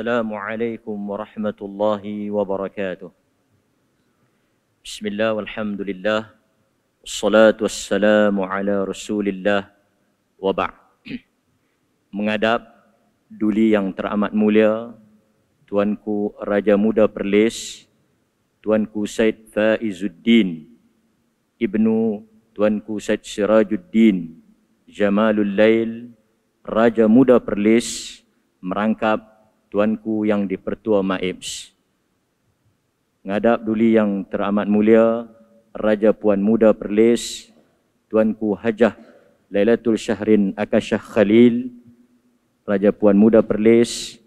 السلام warahmatullahi wabarakatuh. Bismillah walhamdulillah. بسم الله والحمد لله الصلاة Mengadap duli yang teramat mulia Tuanku Raja Muda Perlis Tuanku Syed Faizuddin Ibnu Tuanku Syed Sirajuddin Jamalul Lail Raja Muda Perlis merangkap Tuanku yang dipertua Maibs. Ngadap duli yang teramat mulia, Raja Puan Muda Perlis, Tuanku Hajah Lailatul Syahrin Akashah Khalil, Raja Puan Muda Perlis,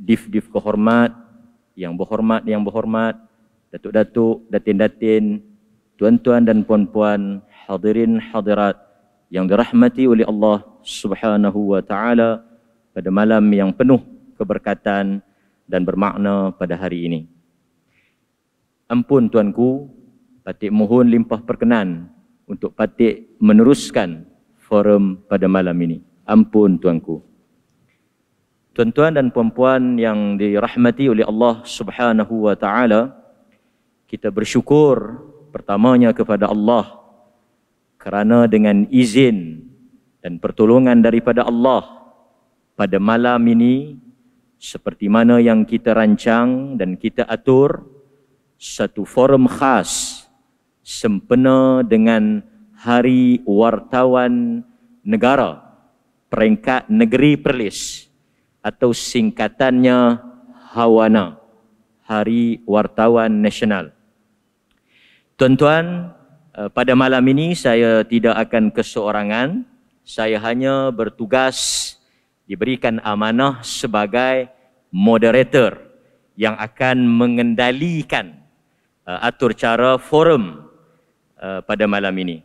Dif-dif kehormat, yang berhormat, yang berhormat, Datuk-datuk, datin-datin, tuan-tuan dan puan-puan, hadirin hadirat yang dirahmati oleh Allah Subhanahu wa taala pada malam yang penuh keberkatan dan bermakna pada hari ini. Ampun tuanku, patik mohon limpah perkenan untuk patik meneruskan forum pada malam ini. Ampun tuanku. Tuan-tuan dan puan-puan yang dirahmati oleh Allah Subhanahu wa taala, kita bersyukur pertamanya kepada Allah kerana dengan izin dan pertolongan daripada Allah pada malam ini seperti mana yang kita rancang dan kita atur satu forum khas sempena dengan Hari Wartawan Negara peringkat negeri Perlis atau singkatannya Hawana Hari Wartawan Nasional. Tuan-tuan, eh, pada malam ini saya tidak akan keseorangan. Saya hanya bertugas diberikan amanah sebagai moderator yang akan mengendalikan uh, atur cara forum uh, pada malam ini.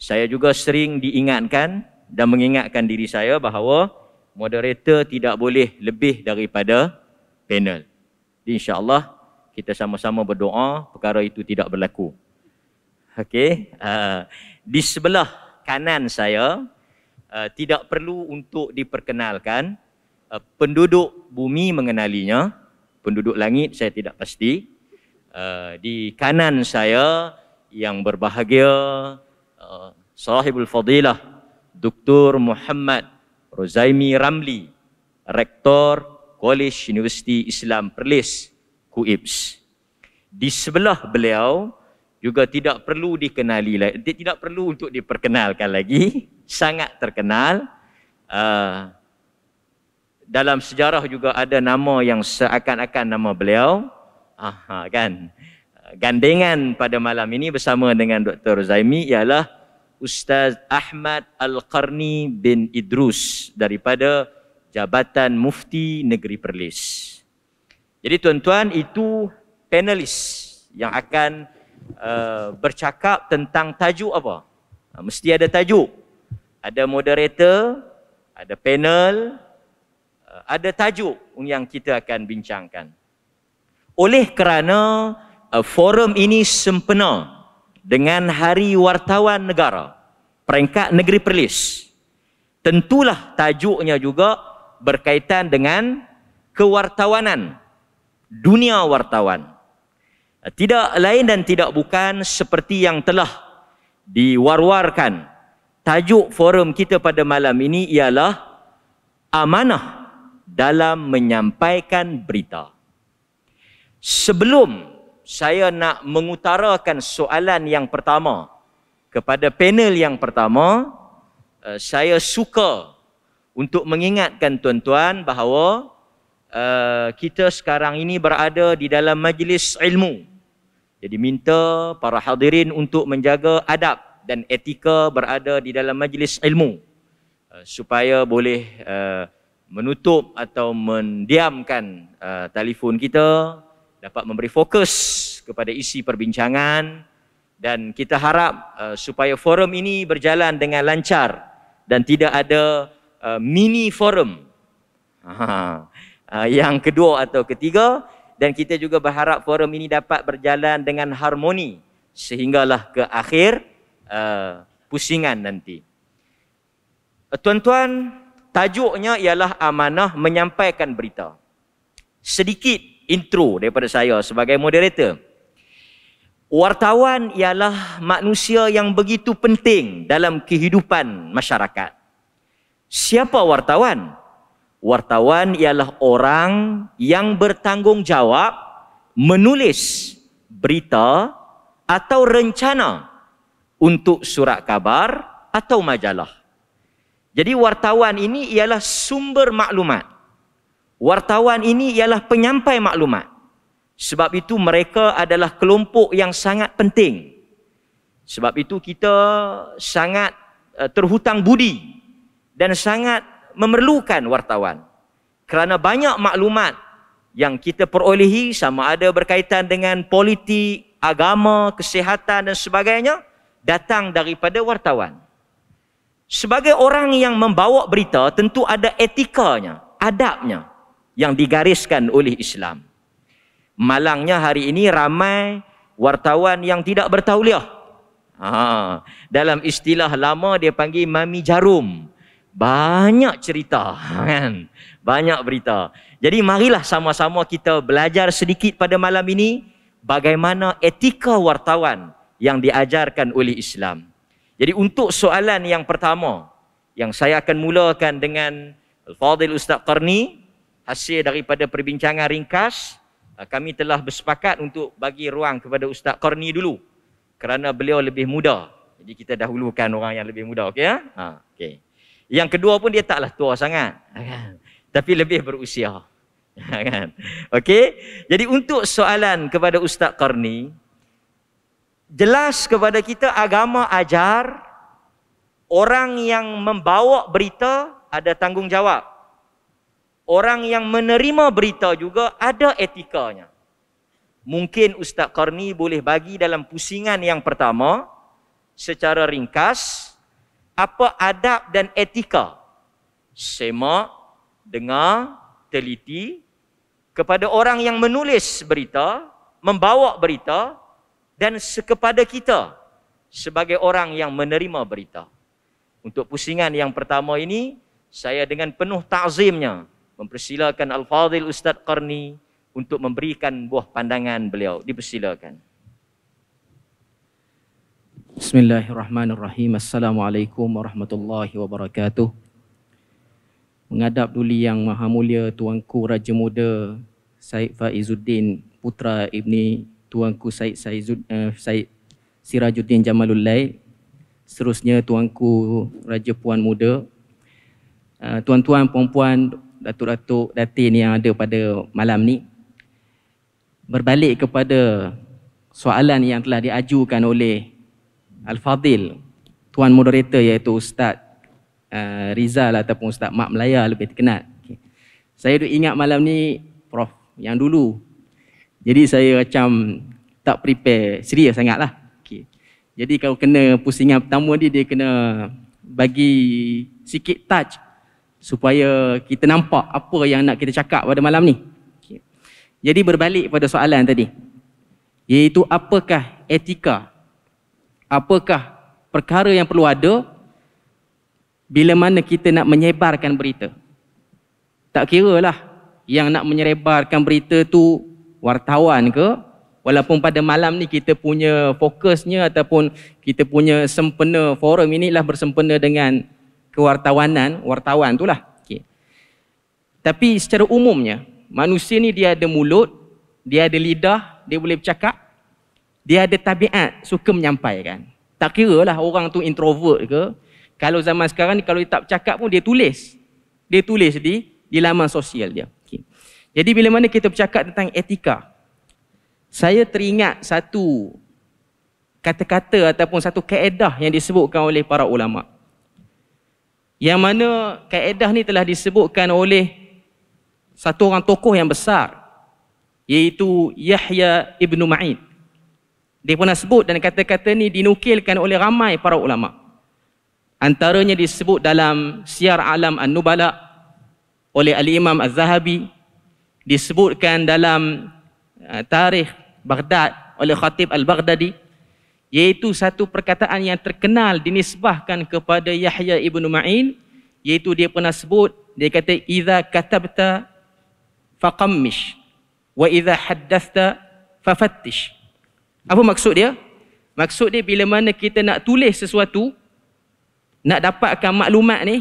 Saya juga sering diingatkan dan mengingatkan diri saya bahawa moderator tidak boleh lebih daripada panel. Jadi insya-Allah kita sama-sama berdoa perkara itu tidak berlaku. Okey, uh, di sebelah kanan saya Uh, tidak perlu untuk diperkenalkan uh, penduduk bumi mengenalinya penduduk langit saya tidak pasti uh, di kanan saya yang berbahagia uh, sahibul fadilah Dr. Muhammad Rozaimi Ramli Rektor College University Islam Perlis KUIPS di sebelah beliau juga tidak perlu dikenali lagi tidak perlu untuk diperkenalkan lagi sangat terkenal uh, dalam sejarah juga ada nama yang seakan-akan nama beliau kan? uh, kan gandengan pada malam ini bersama dengan Dr Zaimi ialah Ustaz Ahmad Al-Qarni bin Idrus daripada Jabatan Mufti Negeri Perlis. Jadi tuan-tuan itu panelis yang akan Uh, bercakap tentang tajuk apa? Uh, mesti ada tajuk. Ada moderator, ada panel, uh, ada tajuk yang kita akan bincangkan. Oleh kerana uh, forum ini sempena dengan Hari Wartawan Negara peringkat Negeri Perlis. Tentulah tajuknya juga berkaitan dengan kewartawanan dunia wartawan tidak lain dan tidak bukan seperti yang telah diwar-warkan tajuk forum kita pada malam ini ialah amanah dalam menyampaikan berita sebelum saya nak mengutarakan soalan yang pertama kepada panel yang pertama eh, saya suka untuk mengingatkan tuan-tuan bahawa Eh, kita sekarang ini berada di dalam majlis ilmu. Jadi minta para hadirin untuk menjaga adab dan etika berada di dalam majlis ilmu uh, supaya boleh uh, menutup atau mendiamkan uh, telefon kita dapat memberi fokus kepada isi perbincangan dan kita harap uh, supaya forum ini berjalan dengan lancar dan tidak ada uh, mini forum. Aha. Ah, yang kedua atau ketiga dan kita juga berharap forum ini dapat berjalan dengan harmoni sehinggalah ke akhir uh, pusingan nanti. Tuan-tuan, tajuknya ialah amanah menyampaikan berita. Sedikit intro daripada saya sebagai moderator. Wartawan ialah manusia yang begitu penting dalam kehidupan masyarakat. Siapa wartawan? Wartawan ialah orang yang bertanggungjawab menulis berita atau rencana untuk surat kabar atau majalah. Jadi wartawan ini ialah sumber maklumat. Wartawan ini ialah penyampai maklumat. Sebab itu mereka adalah kelompok yang sangat penting. Sebab itu kita sangat eh, terhutang budi dan sangat memerlukan wartawan. Kerana banyak maklumat yang kita perolehi sama ada berkaitan dengan politik, agama, kesihatan dan sebagainya datang daripada wartawan. Sebagai orang yang membawa berita tentu ada etikanya, adabnya yang digariskan oleh Islam. Malangnya hari ini ramai wartawan yang tidak bertauliah. Ha, dalam istilah lama dia panggil mami jarum banyak cerita kan banyak berita jadi marilah sama-sama kita belajar sedikit pada malam ini bagaimana etika wartawan yang diajarkan oleh Islam jadi untuk soalan yang pertama yang saya akan mulakan dengan al-fadil ustaz Qarni hasil daripada perbincangan ringkas eh, kami telah bersepakat untuk bagi ruang kepada ustaz Qarni dulu kerana beliau lebih muda jadi kita dahulukan orang yang lebih muda okey ya ha okey yang kedua pun dia taklah tua sangat. Ah, kan? Tapi lebih berusia. Ah, kan? Okey. Jadi untuk soalan kepada Ustaz Karni. Jelas kepada kita agama ajar. Orang yang membawa berita ada tanggungjawab. Orang yang menerima berita juga ada etikanya. Mungkin Ustaz Karni boleh bagi dalam pusingan yang pertama secara ringkas apa adab dan etika. Semak, dengar, teliti kepada orang yang menulis berita, membawa berita dan sekepada kita sebagai orang yang menerima berita. Untuk pusingan yang pertama ini, saya dengan penuh takzimnya mempersilakan Al-Fadhil Ustaz Qarni untuk memberikan buah pandangan beliau. Dipersilakan. Bismillahirrahmanirrahim. Assalamualaikum warahmatullahi wabarakatuh. Mengadap duli yang maha mulia Tuanku Raja Muda Said Faizuddin Putra Ibni Tuanku Said, Said, eh, Said Sirajuddin Jamalul Lai. Seterusnya Tuanku Raja Puan Muda. Eh, tuan-tuan, puan-puan, datuk-datuk, datin yang ada pada malam ni. Berbalik kepada soalan yang telah diajukan oleh Al-Fadil Tuan Moderator iaitu Ustaz uh, Rizal ataupun Ustaz Mak Melaya lebih terkenal okay. Saya duk ingat malam ni Prof yang dulu Jadi saya macam tak prepare serius sangat lah Jadi kalau kena pusingan pertama ni dia kena bagi sikit touch Supaya kita nampak apa yang nak kita cakap pada malam ni okay. Jadi berbalik pada soalan tadi Iaitu apakah etika apakah perkara yang perlu ada bila mana kita nak menyebarkan berita. Tak kira lah yang nak menyebarkan berita tu wartawan ke, walaupun pada malam ni kita punya fokusnya ataupun kita punya sempena forum inilah bersempena dengan kewartawanan, wartawan tu lah. Okay. Tapi secara umumnya, manusia ni dia ada mulut, dia ada lidah, dia boleh bercakap, dia ada tabiat suka menyampaikan. Tak kira lah orang tu introvert ke. Kalau zaman sekarang ni, kalau dia tak cakap pun dia tulis. Dia tulis di, di laman sosial dia. Okay. Jadi bila mana kita bercakap tentang etika, saya teringat satu kata-kata ataupun satu kaedah yang disebutkan oleh para ulama. Yang mana kaedah ni telah disebutkan oleh satu orang tokoh yang besar iaitu Yahya Ibn Ma'in. Dia pernah sebut dan kata-kata ini dinukilkan oleh ramai para ulama. Antaranya disebut dalam Siar Alam An-Nubala oleh Ali imam Az-Zahabi. Disebutkan dalam eh, Tarikh Baghdad oleh Khatib Al-Baghdadi. Iaitu satu perkataan yang terkenal dinisbahkan kepada Yahya Ibn Ma'in. Iaitu dia pernah sebut, dia kata, Iza katabta faqammish, wa iza haddasta fafattish. Apa maksud dia? Maksud dia bila mana kita nak tulis sesuatu, nak dapatkan maklumat ni,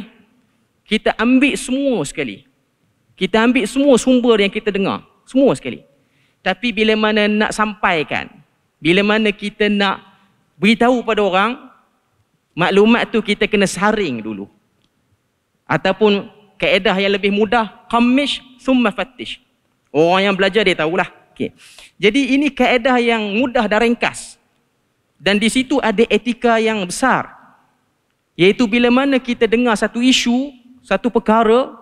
kita ambil semua sekali. Kita ambil semua sumber yang kita dengar. Semua sekali. Tapi bila mana nak sampaikan, bila mana kita nak beritahu pada orang, maklumat tu kita kena saring dulu. Ataupun kaedah yang lebih mudah, kamish summa fatish. Orang yang belajar dia tahulah. Okey. Jadi ini kaedah yang mudah dan ringkas. Dan di situ ada etika yang besar. Iaitu bila mana kita dengar satu isu, satu perkara,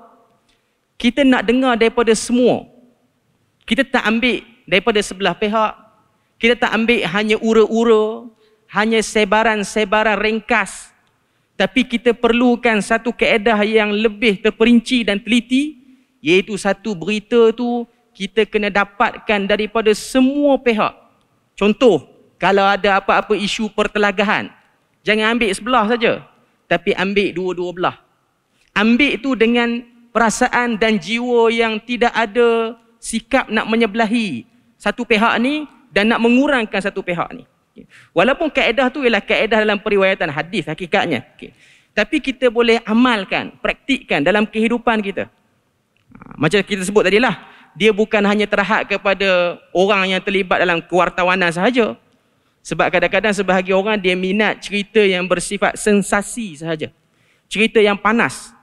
kita nak dengar daripada semua. Kita tak ambil daripada sebelah pihak. Kita tak ambil hanya ura-ura, hanya sebaran-sebaran ringkas. Tapi kita perlukan satu kaedah yang lebih terperinci dan teliti. Iaitu satu berita tu kita kena dapatkan daripada semua pihak. Contoh, kalau ada apa-apa isu pertelagahan, jangan ambil sebelah saja, tapi ambil dua-dua belah. Ambil itu dengan perasaan dan jiwa yang tidak ada sikap nak menyebelahi satu pihak ni dan nak mengurangkan satu pihak ni. Walaupun kaedah tu ialah kaedah dalam periwayatan hadis hakikatnya. Okay. Tapi kita boleh amalkan, praktikkan dalam kehidupan kita. Ha, macam kita sebut tadilah, lah, dia bukan hanya terhad kepada orang yang terlibat dalam kewartawanan sahaja. Sebab kadang-kadang sebahagian orang dia minat cerita yang bersifat sensasi sahaja. Cerita yang panas.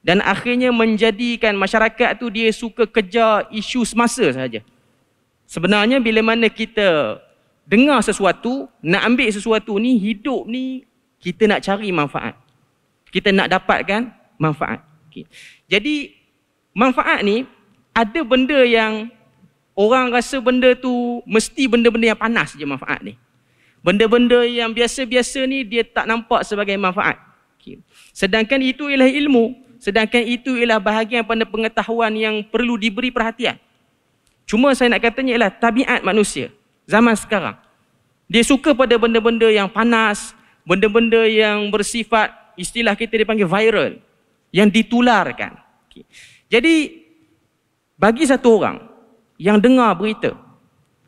Dan akhirnya menjadikan masyarakat tu dia suka kejar isu semasa sahaja. Sebenarnya bila mana kita dengar sesuatu, nak ambil sesuatu ni, hidup ni kita nak cari manfaat. Kita nak dapatkan manfaat. Okay. Jadi manfaat ni ada benda yang orang rasa benda tu mesti benda-benda yang panas je manfaat ni. Benda-benda yang biasa-biasa ni dia tak nampak sebagai manfaat. Okay. Sedangkan itu ialah ilmu, sedangkan itu ialah bahagian pada pengetahuan yang perlu diberi perhatian. Cuma saya nak katanya ialah tabiat manusia zaman sekarang. Dia suka pada benda-benda yang panas, benda-benda yang bersifat istilah kita dipanggil viral, yang ditularkan. Okay. Jadi bagi satu orang yang dengar berita,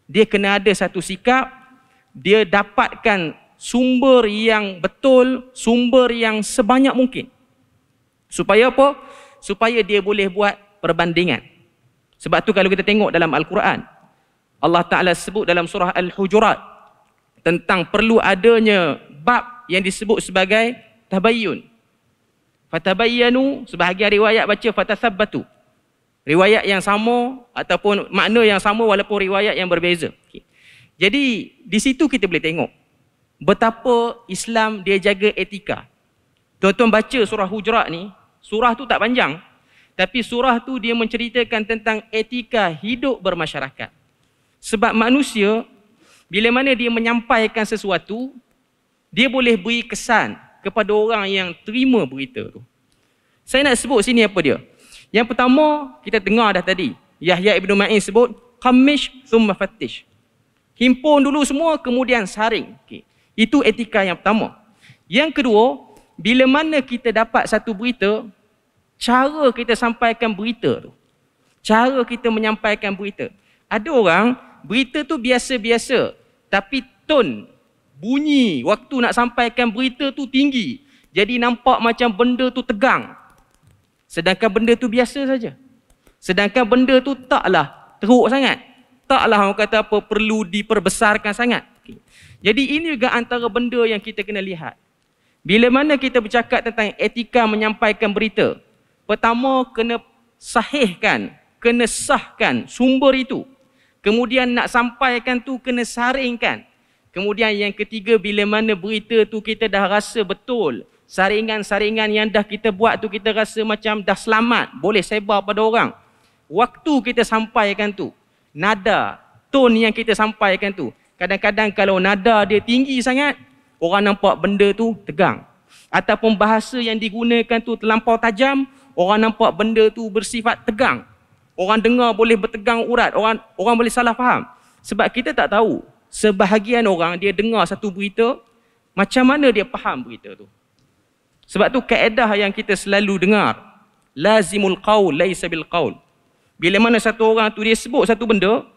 dia kena ada satu sikap, dia dapatkan sumber yang betul, sumber yang sebanyak mungkin. Supaya apa? Supaya dia boleh buat perbandingan. Sebab tu kalau kita tengok dalam Al-Quran, Allah Ta'ala sebut dalam surah Al-Hujurat tentang perlu adanya bab yang disebut sebagai tabayyun. Fatabayyanu, sebahagian riwayat baca fatathabbatu riwayat yang sama ataupun makna yang sama walaupun riwayat yang berbeza. Okay. Jadi di situ kita boleh tengok betapa Islam dia jaga etika. Tuan-tuan baca surah Hujurat ni, surah tu tak panjang tapi surah tu dia menceritakan tentang etika hidup bermasyarakat. Sebab manusia bila mana dia menyampaikan sesuatu, dia boleh beri kesan kepada orang yang terima berita tu. Saya nak sebut sini apa dia? Yang pertama kita dengar dah tadi Yahya ibnu Ma'in sebut Khamish thumma fattish Himpun dulu semua kemudian saring okay. Itu etika yang pertama Yang kedua Bila mana kita dapat satu berita Cara kita sampaikan berita tu Cara kita menyampaikan berita Ada orang berita tu biasa-biasa Tapi tone bunyi waktu nak sampaikan berita tu tinggi jadi nampak macam benda tu tegang Sedangkan benda tu biasa saja. Sedangkan benda tu taklah teruk sangat. Taklah orang kata apa perlu diperbesarkan sangat. Okay. Jadi ini juga antara benda yang kita kena lihat. Bila mana kita bercakap tentang etika menyampaikan berita. Pertama kena sahihkan, kena sahkan sumber itu. Kemudian nak sampaikan tu kena saringkan. Kemudian yang ketiga bila mana berita tu kita dah rasa betul saringan-saringan yang dah kita buat tu kita rasa macam dah selamat, boleh sebar pada orang. Waktu kita sampaikan tu, nada, tone yang kita sampaikan tu, kadang-kadang kalau nada dia tinggi sangat, orang nampak benda tu tegang. Ataupun bahasa yang digunakan tu terlampau tajam, orang nampak benda tu bersifat tegang. Orang dengar boleh bertegang urat, orang orang boleh salah faham. Sebab kita tak tahu, sebahagian orang dia dengar satu berita, macam mana dia faham berita tu. Sebab tu kaedah yang kita selalu dengar. Lazimul qawl, laisa bil qawl. Bila mana satu orang tu dia sebut satu benda,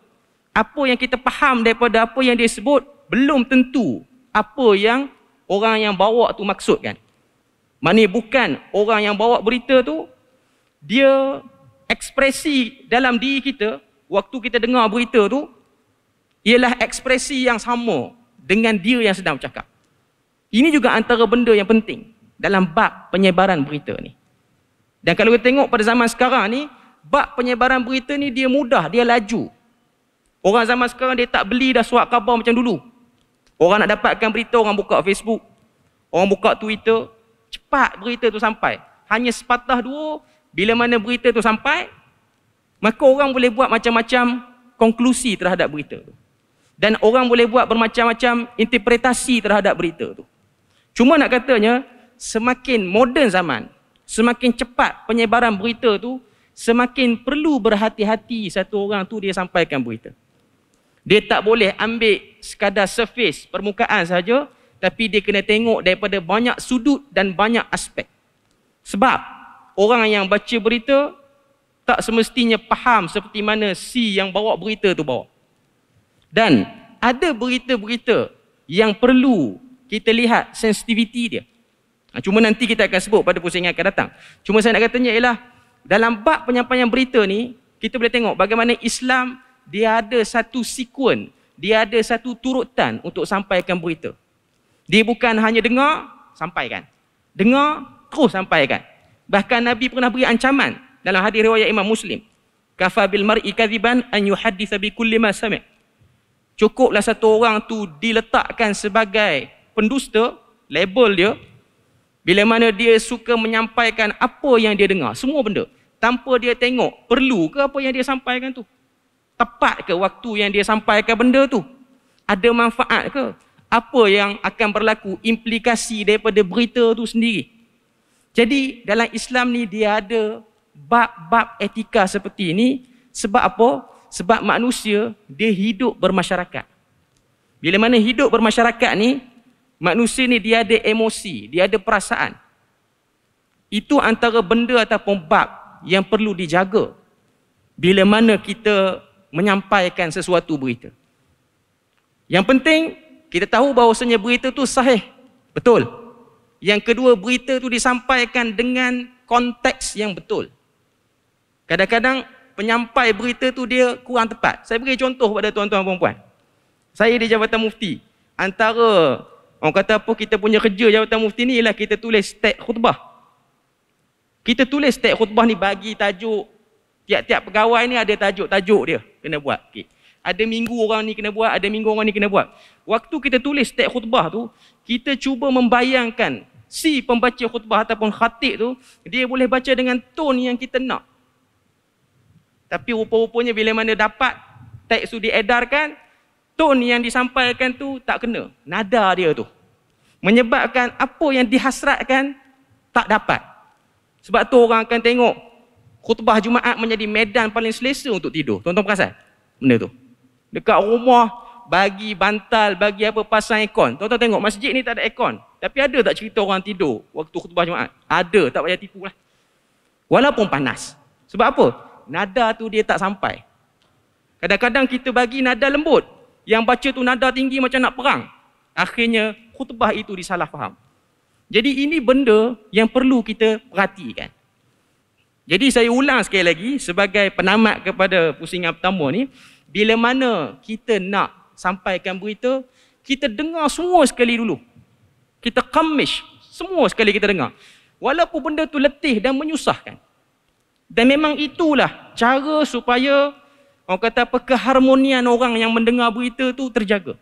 apa yang kita faham daripada apa yang dia sebut, belum tentu apa yang orang yang bawa tu maksudkan. Maknanya bukan orang yang bawa berita tu, dia ekspresi dalam diri kita, waktu kita dengar berita tu, ialah ekspresi yang sama dengan dia yang sedang bercakap. Ini juga antara benda yang penting dalam bab penyebaran berita ni. Dan kalau kita tengok pada zaman sekarang ni, bab penyebaran berita ni dia mudah, dia laju. Orang zaman sekarang dia tak beli dah surat khabar macam dulu. Orang nak dapatkan berita, orang buka Facebook, orang buka Twitter, cepat berita tu sampai. Hanya sepatah dua, bila mana berita tu sampai, maka orang boleh buat macam-macam konklusi terhadap berita tu. Dan orang boleh buat bermacam-macam interpretasi terhadap berita tu. Cuma nak katanya, semakin moden zaman, semakin cepat penyebaran berita tu, semakin perlu berhati-hati satu orang tu dia sampaikan berita. Dia tak boleh ambil sekadar surface permukaan saja, tapi dia kena tengok daripada banyak sudut dan banyak aspek. Sebab orang yang baca berita tak semestinya faham seperti mana si yang bawa berita tu bawa. Dan ada berita-berita yang perlu kita lihat sensitiviti dia. Ha, cuma nanti kita akan sebut pada pusing yang akan datang. Cuma saya nak katanya ialah, dalam bab penyampaian berita ni, kita boleh tengok bagaimana Islam, dia ada satu sekuen, dia ada satu turutan untuk sampaikan berita. Dia bukan hanya dengar, sampaikan. Dengar, terus sampaikan. Bahkan Nabi pernah beri ancaman dalam hadis riwayat Imam Muslim. Kafa bil mar'i kadhiban an yuhaditha bi kulli ma sami'. Cukuplah satu orang tu diletakkan sebagai pendusta, label dia, bila mana dia suka menyampaikan apa yang dia dengar, semua benda. Tanpa dia tengok, perlu ke apa yang dia sampaikan tu? Tepat ke waktu yang dia sampaikan benda tu? Ada manfaat ke? Apa yang akan berlaku implikasi daripada berita tu sendiri? Jadi dalam Islam ni dia ada bab-bab etika seperti ini sebab apa? Sebab manusia dia hidup bermasyarakat. Bila mana hidup bermasyarakat ni, Manusia ni dia ada emosi, dia ada perasaan. Itu antara benda ataupun bab yang perlu dijaga bila mana kita menyampaikan sesuatu berita. Yang penting kita tahu bahawasanya berita tu sahih. Betul. Yang kedua berita tu disampaikan dengan konteks yang betul. Kadang-kadang penyampai berita tu dia kurang tepat. Saya beri contoh pada tuan-tuan dan puan-puan. Saya di Jabatan Mufti, antara Orang kata apa kita punya kerja jawatan mufti ni ialah kita tulis stek khutbah. Kita tulis stek khutbah ni bagi tajuk. Tiap-tiap pegawai ni ada tajuk-tajuk dia kena buat. Okay. Ada minggu orang ni kena buat, ada minggu orang ni kena buat. Waktu kita tulis stek khutbah tu, kita cuba membayangkan si pembaca khutbah ataupun khatib tu, dia boleh baca dengan tone yang kita nak. Tapi rupa-rupanya bila mana dapat teks tu diedarkan, tone yang disampaikan tu tak kena. Nada dia tu. Menyebabkan apa yang dihasratkan tak dapat. Sebab tu orang akan tengok khutbah Jumaat menjadi medan paling selesa untuk tidur. Tuan-tuan perasan? Benda tu. Dekat rumah, bagi bantal, bagi apa pasang ekon. Tuan-tuan tengok, masjid ni tak ada ekon Tapi ada tak cerita orang tidur waktu khutbah Jumaat? Ada, tak payah tipu lah. Walaupun panas. Sebab apa? Nada tu dia tak sampai. Kadang-kadang kita bagi nada lembut yang baca tu nada tinggi macam nak perang. Akhirnya khutbah itu disalah faham. Jadi ini benda yang perlu kita perhatikan. Jadi saya ulang sekali lagi sebagai penamat kepada pusingan pertama ni, bila mana kita nak sampaikan berita, kita dengar semua sekali dulu. Kita kamish, semua sekali kita dengar. Walaupun benda tu letih dan menyusahkan. Dan memang itulah cara supaya Orang kata apa keharmonian orang yang mendengar berita tu terjaga.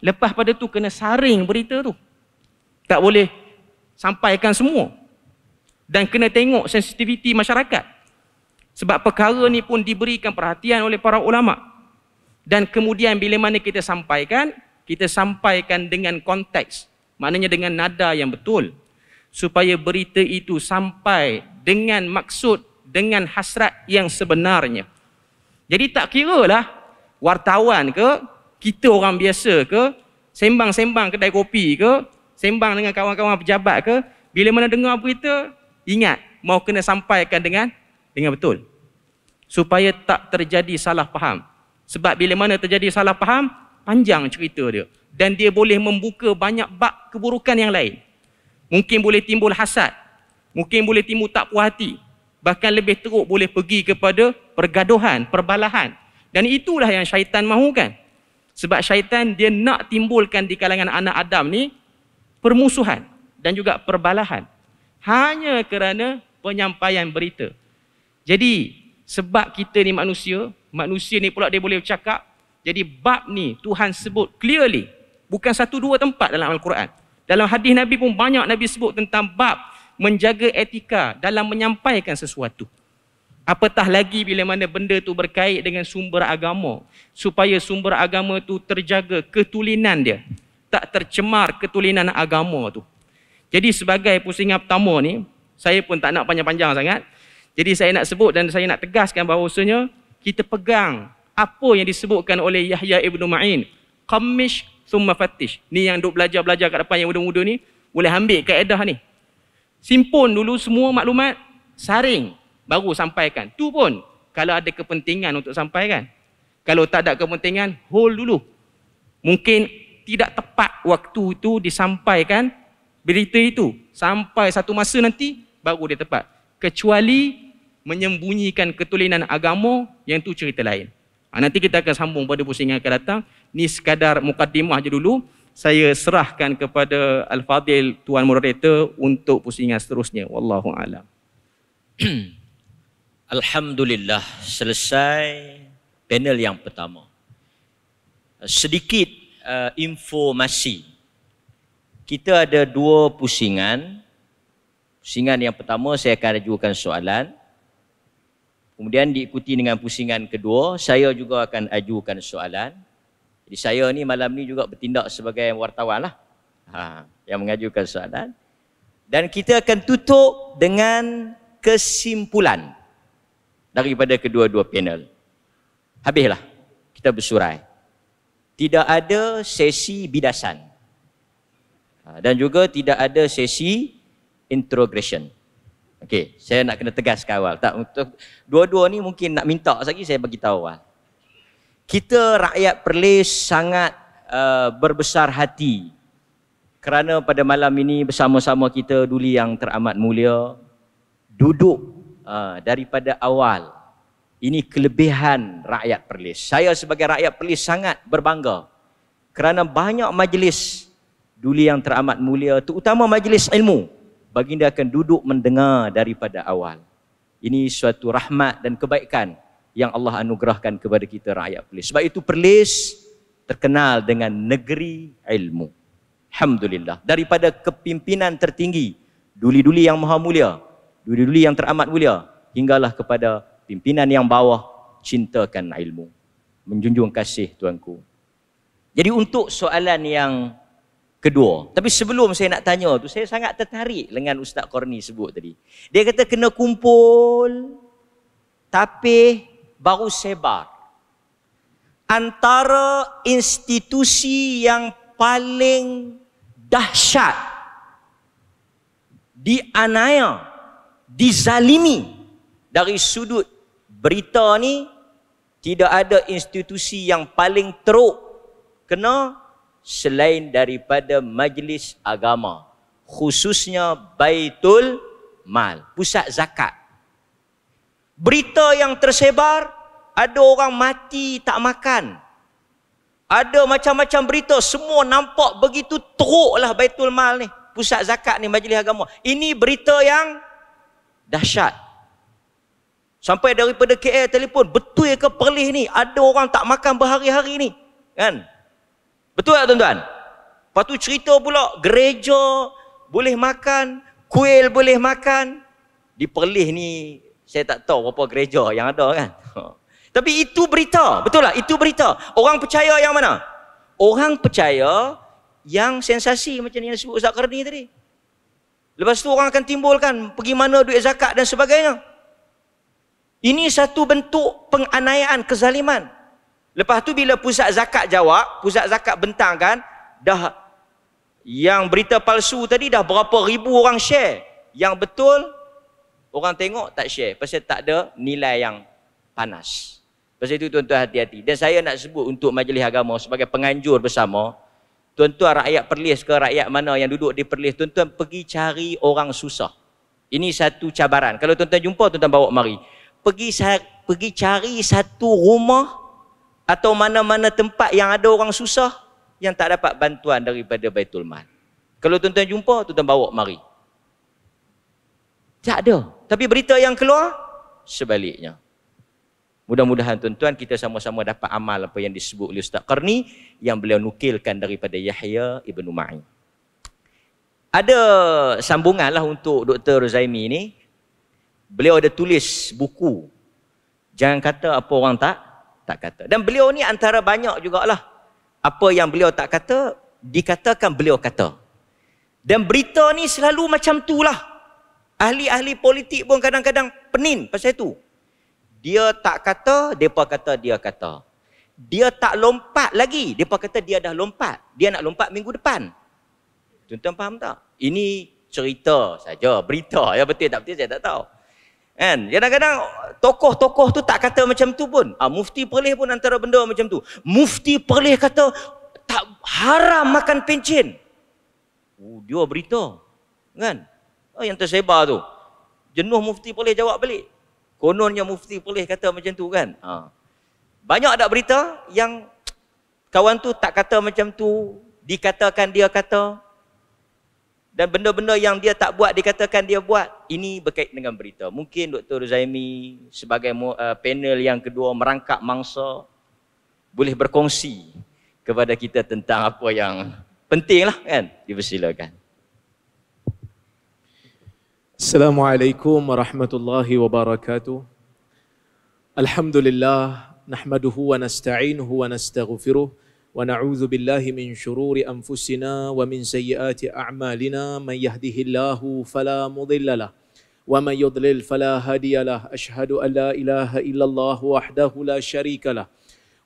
Lepas pada tu kena saring berita tu. Tak boleh sampaikan semua. Dan kena tengok sensitiviti masyarakat. Sebab perkara ni pun diberikan perhatian oleh para ulama. Dan kemudian bila mana kita sampaikan, kita sampaikan dengan konteks. Maknanya dengan nada yang betul. Supaya berita itu sampai dengan maksud, dengan hasrat yang sebenarnya. Jadi tak kira lah wartawan ke, kita orang biasa ke, sembang-sembang kedai kopi ke, sembang dengan kawan-kawan pejabat ke, bila mana dengar berita, ingat mau kena sampaikan dengan dengan betul. Supaya tak terjadi salah faham. Sebab bila mana terjadi salah faham, panjang cerita dia. Dan dia boleh membuka banyak bak keburukan yang lain. Mungkin boleh timbul hasad. Mungkin boleh timbul tak puas hati bahkan lebih teruk boleh pergi kepada pergaduhan, perbalahan. Dan itulah yang syaitan mahukan. Sebab syaitan dia nak timbulkan di kalangan anak Adam ni permusuhan dan juga perbalahan. Hanya kerana penyampaian berita. Jadi sebab kita ni manusia, manusia ni pula dia boleh cakap. Jadi bab ni Tuhan sebut clearly. Bukan satu dua tempat dalam Al-Quran. Dalam hadis Nabi pun banyak Nabi sebut tentang bab menjaga etika dalam menyampaikan sesuatu. Apatah lagi bila mana benda tu berkait dengan sumber agama supaya sumber agama tu terjaga ketulinan dia. Tak tercemar ketulinan agama tu. Jadi sebagai pusingan pertama ni, saya pun tak nak panjang-panjang sangat. Jadi saya nak sebut dan saya nak tegaskan bahawasanya kita pegang apa yang disebutkan oleh Yahya Ibn Ma'in. Qamish thumma fattish. Ni yang duk belajar-belajar kat depan yang muda-muda ni, boleh ambil kaedah ni simpun dulu semua maklumat, saring baru sampaikan. Tu pun kalau ada kepentingan untuk sampaikan. Kalau tak ada kepentingan, hold dulu. Mungkin tidak tepat waktu itu disampaikan berita itu. Sampai satu masa nanti baru dia tepat. Kecuali menyembunyikan ketulinan agama yang tu cerita lain. Ha, nanti kita akan sambung pada pusingan akan datang. Ni sekadar mukaddimah je dulu saya serahkan kepada Al-Fadil Tuan Moderator untuk pusingan seterusnya. Wallahu alam. Alhamdulillah selesai panel yang pertama. Eh, sedikit uh, informasi. Kita ada dua pusingan. Pusingan yang pertama saya akan ajukan soalan. Kemudian diikuti dengan pusingan kedua, saya juga akan ajukan soalan. Jadi saya ni malam ni juga bertindak sebagai wartawan lah. Ha, yang mengajukan soalan. Dan kita akan tutup dengan kesimpulan daripada kedua-dua panel. Habislah. Kita bersurai. Tidak ada sesi bidasan. Ha, dan juga tidak ada sesi introgression. Okey, saya nak kena tegas ke Tak untuk dua-dua ni mungkin nak minta lagi saya bagi tahu awal kita rakyat Perlis sangat uh, berbesar hati kerana pada malam ini bersama-sama kita Duli Yang Teramat Mulia duduk uh, daripada awal. Ini kelebihan rakyat Perlis. Saya sebagai rakyat Perlis sangat berbangga kerana banyak majlis Duli Yang Teramat Mulia, terutama majlis ilmu, baginda akan duduk mendengar daripada awal. Ini suatu rahmat dan kebaikan yang Allah anugerahkan kepada kita rakyat Perlis. Sebab itu Perlis terkenal dengan negeri ilmu. Alhamdulillah. Daripada kepimpinan tertinggi, duli-duli yang maha mulia, duli-duli yang teramat mulia, hinggalah kepada pimpinan yang bawah, cintakan ilmu. Menjunjung kasih tuanku. Jadi untuk soalan yang kedua, tapi sebelum saya nak tanya tu, saya sangat tertarik dengan Ustaz Korni sebut tadi. Dia kata kena kumpul tapi baru sebar. Antara institusi yang paling dahsyat dianaya, dizalimi dari sudut berita ni tidak ada institusi yang paling teruk kena selain daripada majlis agama khususnya Baitul Mal, pusat zakat. Berita yang tersebar, ada orang mati tak makan. Ada macam-macam berita, semua nampak begitu lah Baitul Mal ni. Pusat zakat ni, majlis agama. Ini berita yang dahsyat. Sampai daripada KL telefon, betul ke perlis ni? Ada orang tak makan berhari-hari ni. Kan? Betul tak tuan-tuan? Lepas tu cerita pula, gereja boleh makan, kuil boleh makan. Di perlis ni, saya tak tahu berapa gereja yang ada kan. Tapi itu berita, betul lah, Itu berita. Orang percaya yang mana? Orang percaya yang sensasi macam yang disebut Ustaz Karni tadi. Lepas tu orang akan timbulkan pergi mana duit zakat dan sebagainya. Ini satu bentuk penganayaan, kezaliman. Lepas tu bila pusat zakat jawab, pusat zakat bentangkan, dah yang berita palsu tadi dah berapa ribu orang share. Yang betul Orang tengok tak share pasal tak ada nilai yang panas. Pasal itu tuan-tuan hati-hati. Dan saya nak sebut untuk majlis agama sebagai penganjur bersama. Tuan-tuan rakyat perlis ke rakyat mana yang duduk di perlis. Tuan-tuan pergi cari orang susah. Ini satu cabaran. Kalau tuan-tuan jumpa, tuan-tuan bawa mari. Pergi, pergi cari satu rumah atau mana-mana tempat yang ada orang susah yang tak dapat bantuan daripada Baitul Mal. Kalau tuan-tuan jumpa, tuan-tuan bawa mari. Tak ada. Tapi berita yang keluar, sebaliknya. Mudah-mudahan tuan-tuan kita sama-sama dapat amal apa yang disebut oleh Ustaz Qarni yang beliau nukilkan daripada Yahya Ibn Ma'i. Ada sambungan lah untuk Dr. Zaimi ni. Beliau ada tulis buku. Jangan kata apa orang tak, tak kata. Dan beliau ni antara banyak jugalah. Apa yang beliau tak kata, dikatakan beliau kata. Dan berita ni selalu macam tu lah. Ahli-ahli politik pun kadang-kadang penin pasal itu. Dia tak kata, mereka kata dia kata. Dia tak lompat lagi, mereka kata dia dah lompat. Dia nak lompat minggu depan. Tuan-tuan faham tak? Ini cerita saja, berita. Ya betul tak betul saya tak tahu. Kan? Kadang-kadang tokoh-tokoh tu tak kata macam tu pun. Ah mufti Perlis pun antara benda macam tu. Mufti Perlis kata tak haram makan pencin. Oh, dia berita. Kan? Oh, yang tersebar tu. Jenuh mufti boleh jawab balik. Kononnya mufti boleh kata macam tu kan. Ha. Banyak ada berita yang kawan tu tak kata macam tu. Dikatakan dia kata. Dan benda-benda yang dia tak buat, dikatakan dia buat. Ini berkait dengan berita. Mungkin Dr. Zaimi sebagai eh, panel yang kedua merangkap mangsa boleh berkongsi kepada kita tentang apa yang penting lah kan. Dipersilakan. السلام عليكم ورحمه الله وبركاته الحمد لله نحمده ونستعينه ونستغفره ونعوذ بالله من شرور انفسنا ومن سيئات اعمالنا من يهده الله فلا مضل له ومن يضلل فلا هادي له اشهد ان لا اله الا الله وحده لا شريك له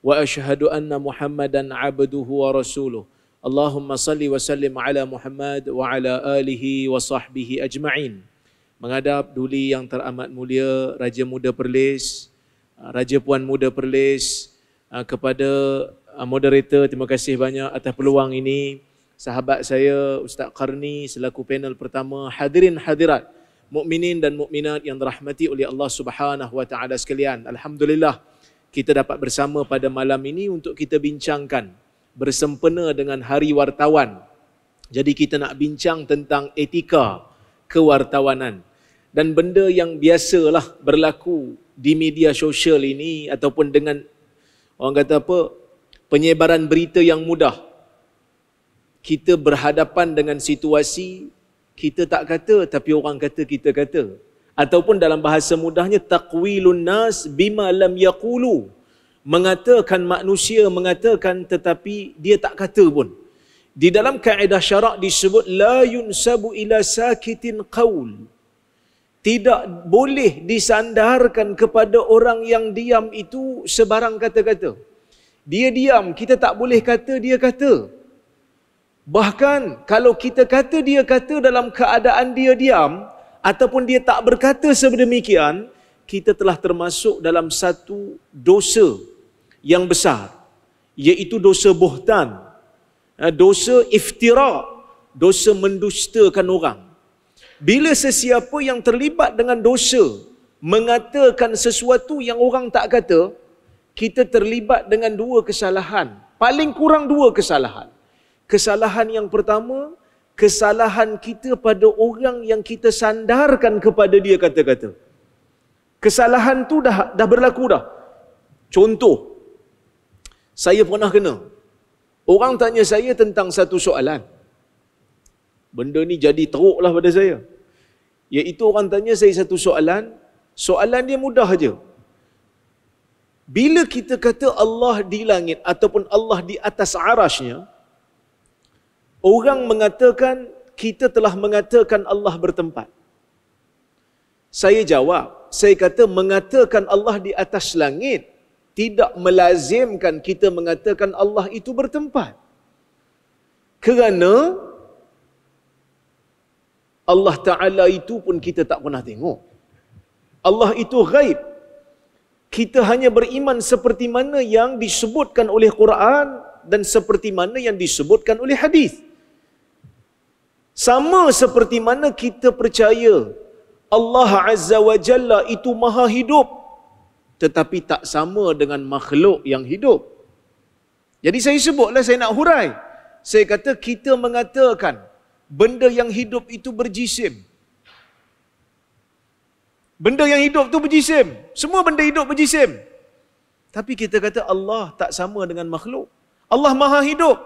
واشهد ان محمدا عبده ورسوله اللهم صل وسلم على محمد وعلى اله وصحبه اجمعين menghadap duli yang teramat mulia Raja Muda Perlis, uh, Raja Puan Muda Perlis uh, kepada uh, moderator terima kasih banyak atas peluang ini. Sahabat saya Ustaz Karni selaku panel pertama hadirin hadirat mukminin dan mukminat yang dirahmati oleh Allah Subhanahu Wa Taala sekalian. Alhamdulillah kita dapat bersama pada malam ini untuk kita bincangkan bersempena dengan Hari Wartawan. Jadi kita nak bincang tentang etika kewartawanan dan benda yang biasalah berlaku di media sosial ini ataupun dengan orang kata apa penyebaran berita yang mudah kita berhadapan dengan situasi kita tak kata tapi orang kata kita kata ataupun dalam bahasa mudahnya taqwilun nas bima lam yaqulu mengatakan manusia mengatakan tetapi dia tak kata pun di dalam kaedah syarak disebut la yunsabu ila sakitin qaul tidak boleh disandarkan kepada orang yang diam itu sebarang kata-kata. Dia diam, kita tak boleh kata dia kata. Bahkan kalau kita kata dia kata dalam keadaan dia diam ataupun dia tak berkata sebegitu, kita telah termasuk dalam satu dosa yang besar iaitu dosa buhtan, dosa iftira, dosa mendustakan orang bila sesiapa yang terlibat dengan dosa mengatakan sesuatu yang orang tak kata, kita terlibat dengan dua kesalahan. Paling kurang dua kesalahan. Kesalahan yang pertama, kesalahan kita pada orang yang kita sandarkan kepada dia kata-kata. Kesalahan tu dah dah berlaku dah. Contoh, saya pernah kena. Orang tanya saya tentang satu soalan. Benda ni jadi teruklah pada saya. Iaitu orang tanya saya satu soalan, soalan dia mudah saja. Bila kita kata Allah di langit ataupun Allah di atas arasnya, orang mengatakan kita telah mengatakan Allah bertempat. Saya jawab, saya kata mengatakan Allah di atas langit tidak melazimkan kita mengatakan Allah itu bertempat. Kerana Allah Ta'ala itu pun kita tak pernah tengok. Allah itu ghaib. Kita hanya beriman seperti mana yang disebutkan oleh Quran dan seperti mana yang disebutkan oleh hadis. Sama seperti mana kita percaya Allah Azza wa Jalla itu maha hidup tetapi tak sama dengan makhluk yang hidup. Jadi saya sebutlah saya nak hurai. Saya kata kita mengatakan benda yang hidup itu berjisim. Benda yang hidup tu berjisim. Semua benda hidup berjisim. Tapi kita kata Allah tak sama dengan makhluk. Allah maha hidup.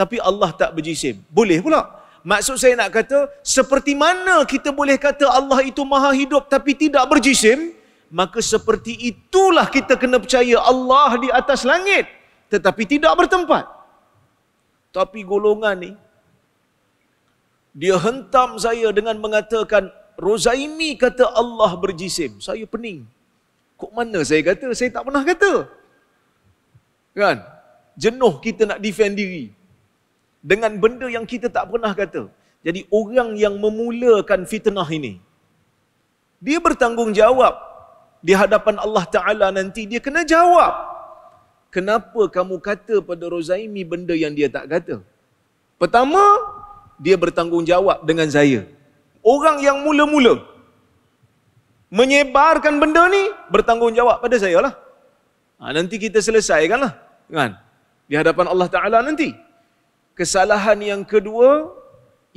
Tapi Allah tak berjisim. Boleh pula. Maksud saya nak kata, seperti mana kita boleh kata Allah itu maha hidup tapi tidak berjisim, maka seperti itulah kita kena percaya Allah di atas langit tetapi tidak bertempat. Tapi golongan ni, dia hentam saya dengan mengatakan Rozaimi kata Allah berjisim. Saya pening. Kok mana saya kata? Saya tak pernah kata. Kan? Jenuh kita nak defend diri. Dengan benda yang kita tak pernah kata. Jadi orang yang memulakan fitnah ini. Dia bertanggungjawab. Di hadapan Allah Ta'ala nanti dia kena jawab. Kenapa kamu kata pada Rozaimi benda yang dia tak kata? Pertama, dia bertanggungjawab dengan saya. Orang yang mula-mula menyebarkan benda ni bertanggungjawab pada saya lah. Ha, nanti kita selesaikan lah. Kan? Di hadapan Allah Ta'ala nanti. Kesalahan yang kedua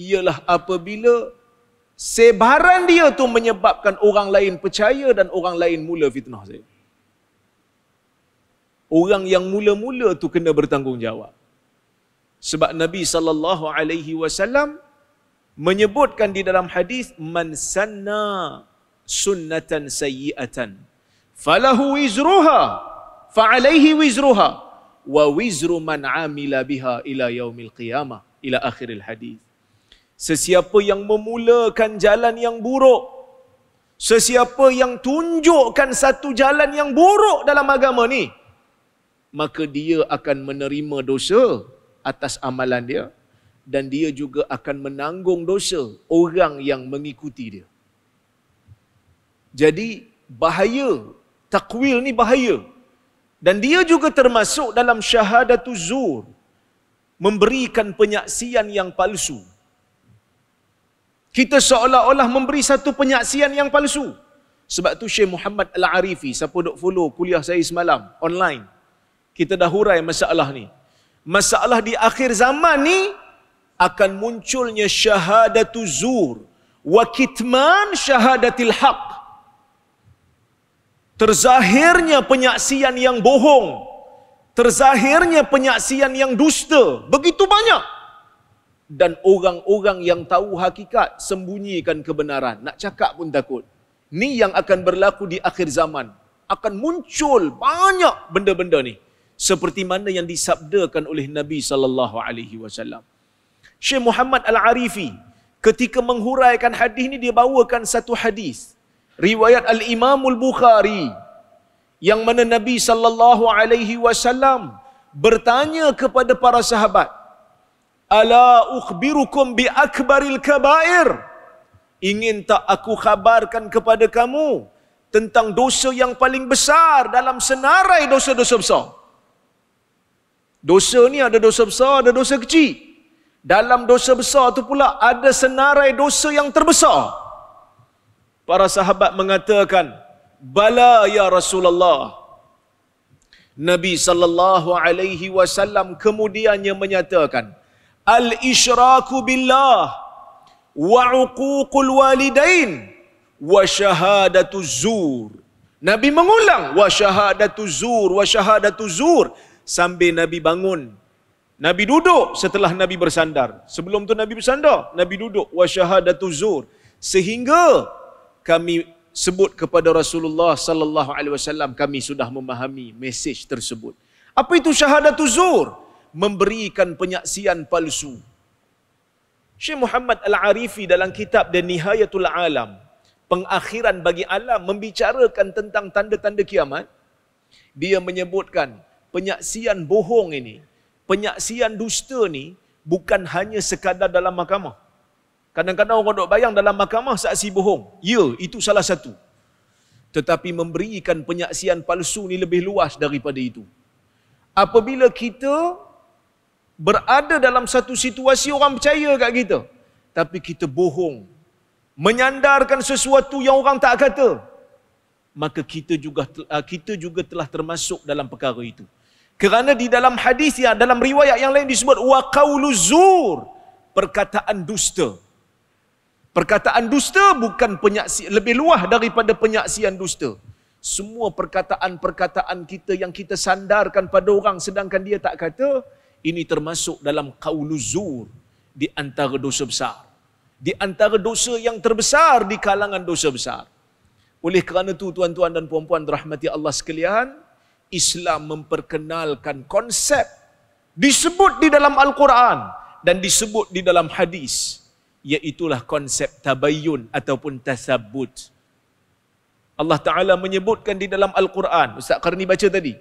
ialah apabila sebaran dia tu menyebabkan orang lain percaya dan orang lain mula fitnah saya. Orang yang mula-mula tu kena bertanggungjawab. Sebab Nabi sallallahu alaihi wasallam menyebutkan di dalam hadis man sanna sunnatan sayyi'atan falahu wizruha fa alaihi wizruha wa wizru man amila biha ila yaumil qiyamah ila akhiril hadis. Sesiapa yang memulakan jalan yang buruk Sesiapa yang tunjukkan satu jalan yang buruk dalam agama ni maka dia akan menerima dosa atas amalan dia dan dia juga akan menanggung dosa orang yang mengikuti dia. Jadi bahaya takwil ni bahaya. Dan dia juga termasuk dalam syahadatuz zur memberikan penyaksian yang palsu. Kita seolah-olah memberi satu penyaksian yang palsu. Sebab tu Syekh Muhammad Al-Arifi, siapa dok follow kuliah saya semalam online, kita dah hurai masalah ni masalah di akhir zaman ni akan munculnya syahadatu zur wa kitman syahadatil haq terzahirnya penyaksian yang bohong terzahirnya penyaksian yang dusta begitu banyak dan orang-orang yang tahu hakikat sembunyikan kebenaran nak cakap pun takut ni yang akan berlaku di akhir zaman akan muncul banyak benda-benda ni seperti mana yang disabdakan oleh Nabi sallallahu alaihi wasallam. Syekh Muhammad Al-Arifi ketika menghuraikan hadis ini dia bawakan satu hadis riwayat Al-Imam Al-Bukhari yang mana Nabi sallallahu alaihi wasallam bertanya kepada para sahabat Ala ukhbirukum bi akbaril kabair Ingin tak aku khabarkan kepada kamu tentang dosa yang paling besar dalam senarai dosa-dosa besar? -dosa -dosa? Dosa ni ada dosa besar, ada dosa kecil. Dalam dosa besar tu pula ada senarai dosa yang terbesar. Para sahabat mengatakan, "Bala ya Rasulullah." Nabi sallallahu alaihi wasallam kemudiannya menyatakan, "Al-isyraku billah wa uququl walidain wa syahadatuz zur." Nabi mengulang, "Wa syahadatuz zur, wa syahadatuz zur." sambil Nabi bangun. Nabi duduk setelah Nabi bersandar. Sebelum tu Nabi bersandar, Nabi duduk. Wa syahadatu zur. Sehingga kami sebut kepada Rasulullah sallallahu alaihi wasallam kami sudah memahami mesej tersebut. Apa itu syahadatu zur? Memberikan penyaksian palsu. Syekh Muhammad Al-Arifi dalam kitab The Nihayatul Alam, pengakhiran bagi alam membicarakan tentang tanda-tanda kiamat. Dia menyebutkan penyaksian bohong ini, penyaksian dusta ni bukan hanya sekadar dalam mahkamah. Kadang-kadang orang dok bayang dalam mahkamah saksi bohong. Ya, itu salah satu. Tetapi memberikan penyaksian palsu ni lebih luas daripada itu. Apabila kita berada dalam satu situasi orang percaya kat kita, tapi kita bohong, menyandarkan sesuatu yang orang tak kata, maka kita juga kita juga telah termasuk dalam perkara itu. Kerana di dalam hadis yang dalam riwayat yang lain disebut wa qauluzur, perkataan dusta. Perkataan dusta bukan penyaksi lebih luah daripada penyaksian dusta. Semua perkataan-perkataan kita yang kita sandarkan pada orang sedangkan dia tak kata, ini termasuk dalam qauluzur di antara dosa besar. Di antara dosa yang terbesar di kalangan dosa besar. Oleh kerana itu tuan-tuan dan puan-puan rahmati Allah sekalian, Islam memperkenalkan konsep disebut di dalam Al-Quran dan disebut di dalam hadis iaitulah konsep tabayyun ataupun tasabbut. Allah Taala menyebutkan di dalam Al-Quran, Ustaz Karni baca tadi.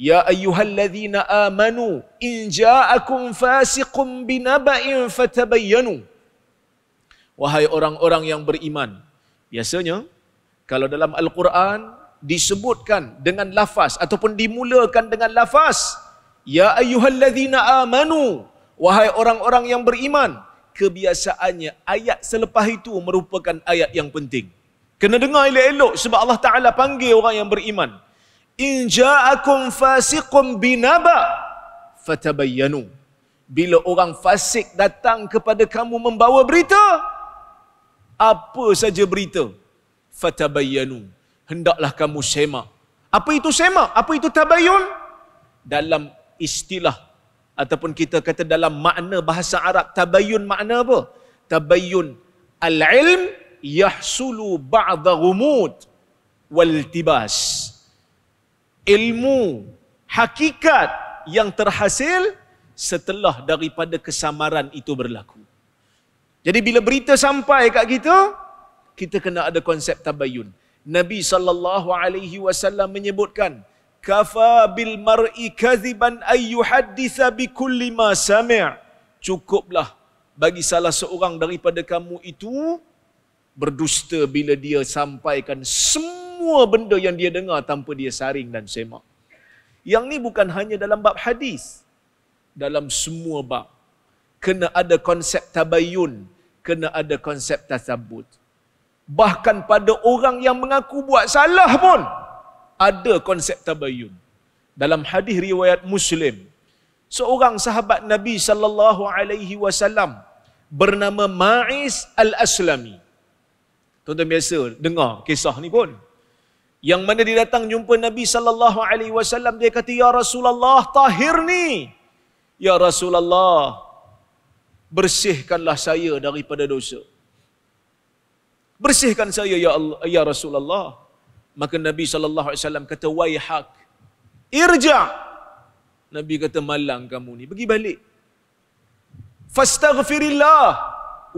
Ya ayyuhallazina amanu in ja'akum fasiqun binaba'in fatabayyanu. Wahai orang-orang yang beriman. Biasanya kalau dalam Al-Quran disebutkan dengan lafaz ataupun dimulakan dengan lafaz ya ayyuhallazina amanu wahai orang-orang yang beriman kebiasaannya ayat selepas itu merupakan ayat yang penting kena dengar elok-elok sebab Allah Taala panggil orang yang beriman in ja'akum fasiqun binaba fatabayyanu bila orang fasik datang kepada kamu membawa berita apa saja berita fatabayyanu hendaklah kamu sema. Apa itu sema? Apa itu tabayun? Dalam istilah ataupun kita kata dalam makna bahasa Arab tabayun makna apa? Tabayun al-ilm yahsulu ba'da gumud wal-tibas Ilmu hakikat yang terhasil setelah daripada kesamaran itu berlaku. Jadi bila berita sampai kat kita, kita kena ada konsep tabayun. Nabi sallallahu alaihi wasallam menyebutkan kafa bil mar'i kadziban ay yuhaddisa bi kulli ma sami' cukuplah bagi salah seorang daripada kamu itu berdusta bila dia sampaikan semua benda yang dia dengar tanpa dia saring dan semak. Yang ni bukan hanya dalam bab hadis. Dalam semua bab. Kena ada konsep tabayun. Kena ada konsep tasabbut. Bahkan pada orang yang mengaku buat salah pun ada konsep tabayyun. Dalam hadis riwayat Muslim, seorang sahabat Nabi sallallahu alaihi wasallam bernama Ma'is Al-Aslami. Tonton tuan biasa dengar kisah ni pun. Yang mana dia datang jumpa Nabi sallallahu alaihi wasallam dia kata ya Rasulullah tahir ni. Ya Rasulullah bersihkanlah saya daripada dosa bersihkan saya ya Allah ya Rasulullah maka Nabi sallallahu alaihi wasallam kata wai hak irja Nabi kata malang kamu ni pergi balik fastaghfirillah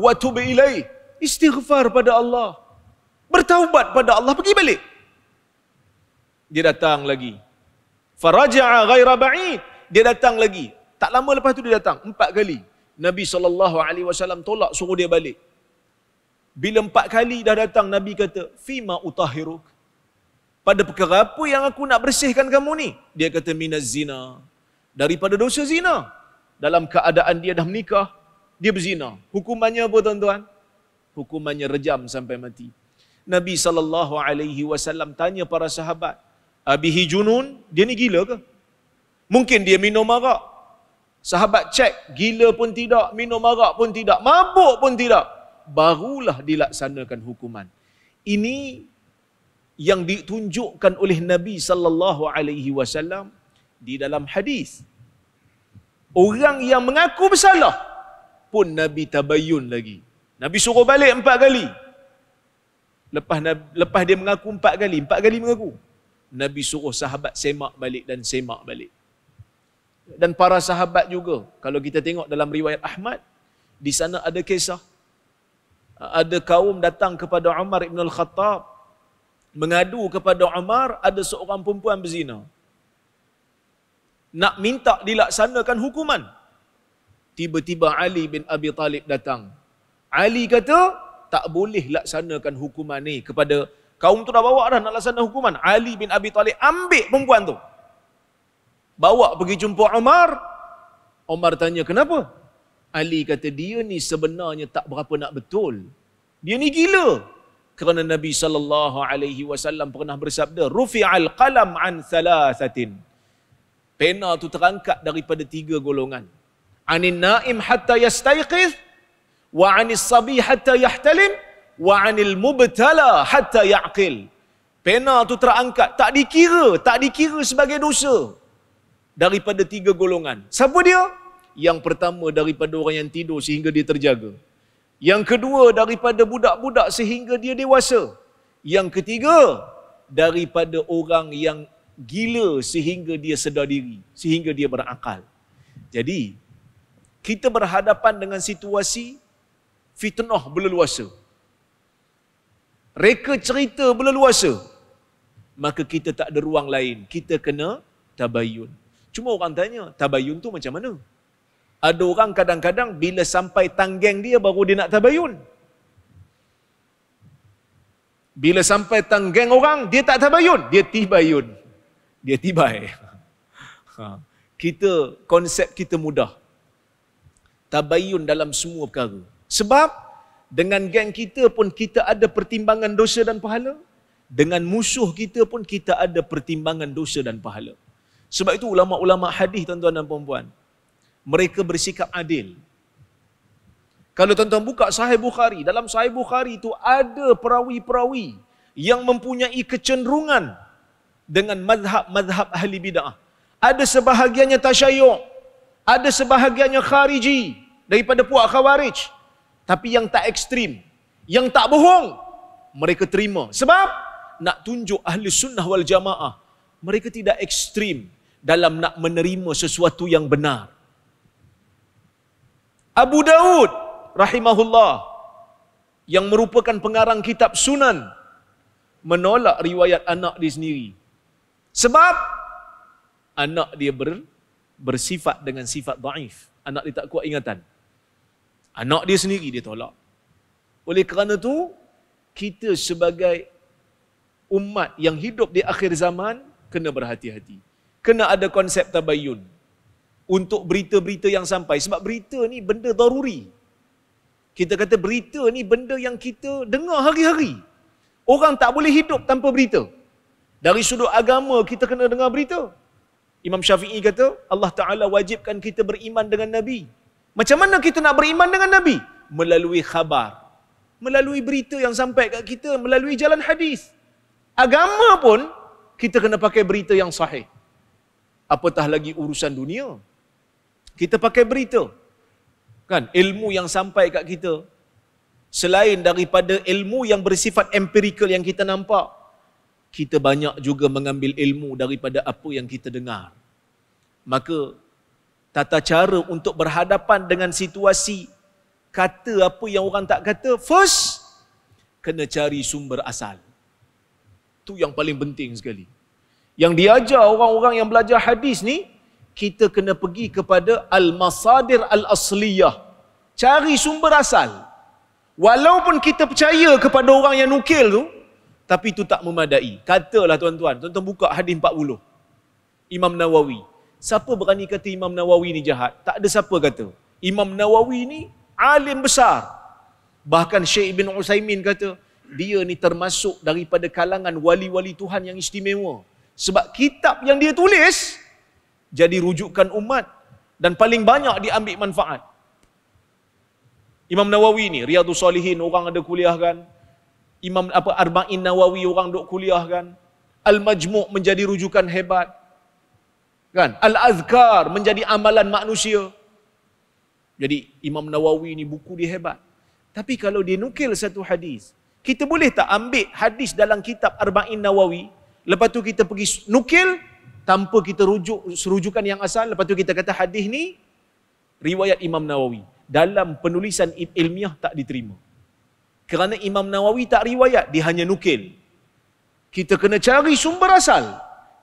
wa tub ilai istighfar pada Allah bertaubat pada Allah pergi balik dia datang lagi faraja'a ghaira ba'id dia datang lagi tak lama lepas tu dia datang empat kali Nabi saw tolak suruh dia balik bila empat kali dah datang Nabi kata, "Fima utahiruk?" Pada perkara apa yang aku nak bersihkan kamu ni? Dia kata minaz zina. Daripada dosa zina. Dalam keadaan dia dah menikah, dia berzina. Hukumannya apa tuan-tuan? Hukumannya rejam sampai mati. Nabi sallallahu alaihi wasallam tanya para sahabat, Abi Hijunun Dia ni gila ke?" Mungkin dia minum arak. Sahabat cek, gila pun tidak, minum arak pun tidak, mabuk pun tidak barulah dilaksanakan hukuman. Ini yang ditunjukkan oleh Nabi sallallahu alaihi wasallam di dalam hadis. Orang yang mengaku bersalah pun Nabi tabayun lagi. Nabi suruh balik empat kali. Lepas lepas dia mengaku empat kali, empat kali mengaku. Nabi suruh sahabat semak balik dan semak balik. Dan para sahabat juga, kalau kita tengok dalam riwayat Ahmad, di sana ada kisah ada kaum datang kepada Umar Ibn Al-Khattab mengadu kepada Umar ada seorang perempuan berzina. Nak minta dilaksanakan hukuman. Tiba-tiba Ali bin Abi Talib datang. Ali kata, tak boleh laksanakan hukuman ni kepada kaum tu dah bawa dah nak laksanakan hukuman. Ali bin Abi Talib ambil perempuan tu. Bawa pergi jumpa Umar. Umar tanya, kenapa? Ali kata dia ni sebenarnya tak berapa nak betul. Dia ni gila. Kerana Nabi sallallahu alaihi wasallam pernah bersabda, "Rufi'al qalam an thalathatin." Pena tu terangkat daripada tiga golongan. Anin na'im hatta yastayqiz wa anis sabi hatta yahtalim wa anil mubtala hatta ya'qil. Pena tu terangkat, tak dikira, tak dikira sebagai dosa daripada tiga golongan. Siapa dia? Yang pertama daripada orang yang tidur sehingga dia terjaga. Yang kedua daripada budak-budak sehingga dia dewasa. Yang ketiga daripada orang yang gila sehingga dia sedar diri, sehingga dia berakal. Jadi kita berhadapan dengan situasi fitnah berleluasa. Reka cerita berleluasa. Maka kita tak ada ruang lain. Kita kena tabayun. Cuma orang tanya, tabayun tu macam mana? ada orang kadang-kadang bila sampai tanggeng dia baru dia nak tabayun. Bila sampai tanggeng orang, dia tak tabayun. Dia tibayun. Dia tibai. Ha. Kita, konsep kita mudah. Tabayun dalam semua perkara. Sebab dengan geng kita pun kita ada pertimbangan dosa dan pahala. Dengan musuh kita pun kita ada pertimbangan dosa dan pahala. Sebab itu ulama-ulama hadis tuan-tuan dan puan-puan mereka bersikap adil. Kalau tuan-tuan buka Sahih Bukhari, dalam Sahih Bukhari itu ada perawi-perawi yang mempunyai kecenderungan dengan madhab-madhab ahli bid'ah. Ada sebahagiannya tasyayuk, ada sebahagiannya khariji daripada puak khawarij. Tapi yang tak ekstrim, yang tak bohong, mereka terima. Sebab nak tunjuk ahli sunnah wal jamaah, mereka tidak ekstrim dalam nak menerima sesuatu yang benar. Abu Dawud, rahimahullah yang merupakan pengarang kitab Sunan menolak riwayat anak dia sendiri. Sebab anak dia ber, bersifat dengan sifat daif. Anak dia tak kuat ingatan. Anak dia sendiri dia tolak. Oleh kerana tu kita sebagai umat yang hidup di akhir zaman kena berhati-hati. Kena ada konsep tabayun untuk berita-berita yang sampai. Sebab berita ni benda daruri. Kita kata berita ni benda yang kita dengar hari-hari. Orang tak boleh hidup tanpa berita. Dari sudut agama kita kena dengar berita. Imam Syafi'i kata, Allah Ta'ala wajibkan kita beriman dengan Nabi. Macam mana kita nak beriman dengan Nabi? Melalui khabar. Melalui berita yang sampai kat kita, melalui jalan hadis. Agama pun, kita kena pakai berita yang sahih. Apatah lagi urusan dunia. Kita pakai berita. Kan? Ilmu yang sampai kat kita. Selain daripada ilmu yang bersifat empirical yang kita nampak, kita banyak juga mengambil ilmu daripada apa yang kita dengar. Maka, tata cara untuk berhadapan dengan situasi kata apa yang orang tak kata, first, kena cari sumber asal. Itu yang paling penting sekali. Yang diajar orang-orang yang belajar hadis ni, kita kena pergi kepada al-masadir al-asliyah. Cari sumber asal. Walaupun kita percaya kepada orang yang nukil tu, tapi itu tak memadai. Katalah tuan-tuan, tuan-tuan buka hadis 40. Imam Nawawi. Siapa berani kata Imam Nawawi ni jahat? Tak ada siapa kata. Imam Nawawi ni alim besar. Bahkan Syekh Ibn Usaimin kata, dia ni termasuk daripada kalangan wali-wali Tuhan yang istimewa. Sebab kitab yang dia tulis, jadi rujukan umat dan paling banyak diambil manfaat. Imam Nawawi ni, Riyadhus Salihin orang ada kuliah kan. Imam apa Arba'in Nawawi orang dok kuliah kan. Al-Majmu' menjadi rujukan hebat. Kan? Al-Azkar menjadi amalan manusia. Jadi Imam Nawawi ni buku dia hebat. Tapi kalau dia nukil satu hadis, kita boleh tak ambil hadis dalam kitab Arba'in Nawawi, lepas tu kita pergi nukil, tanpa kita rujuk serujukan yang asal lepas tu kita kata hadis ni riwayat Imam Nawawi dalam penulisan ilmiah tak diterima kerana Imam Nawawi tak riwayat dia hanya nukil kita kena cari sumber asal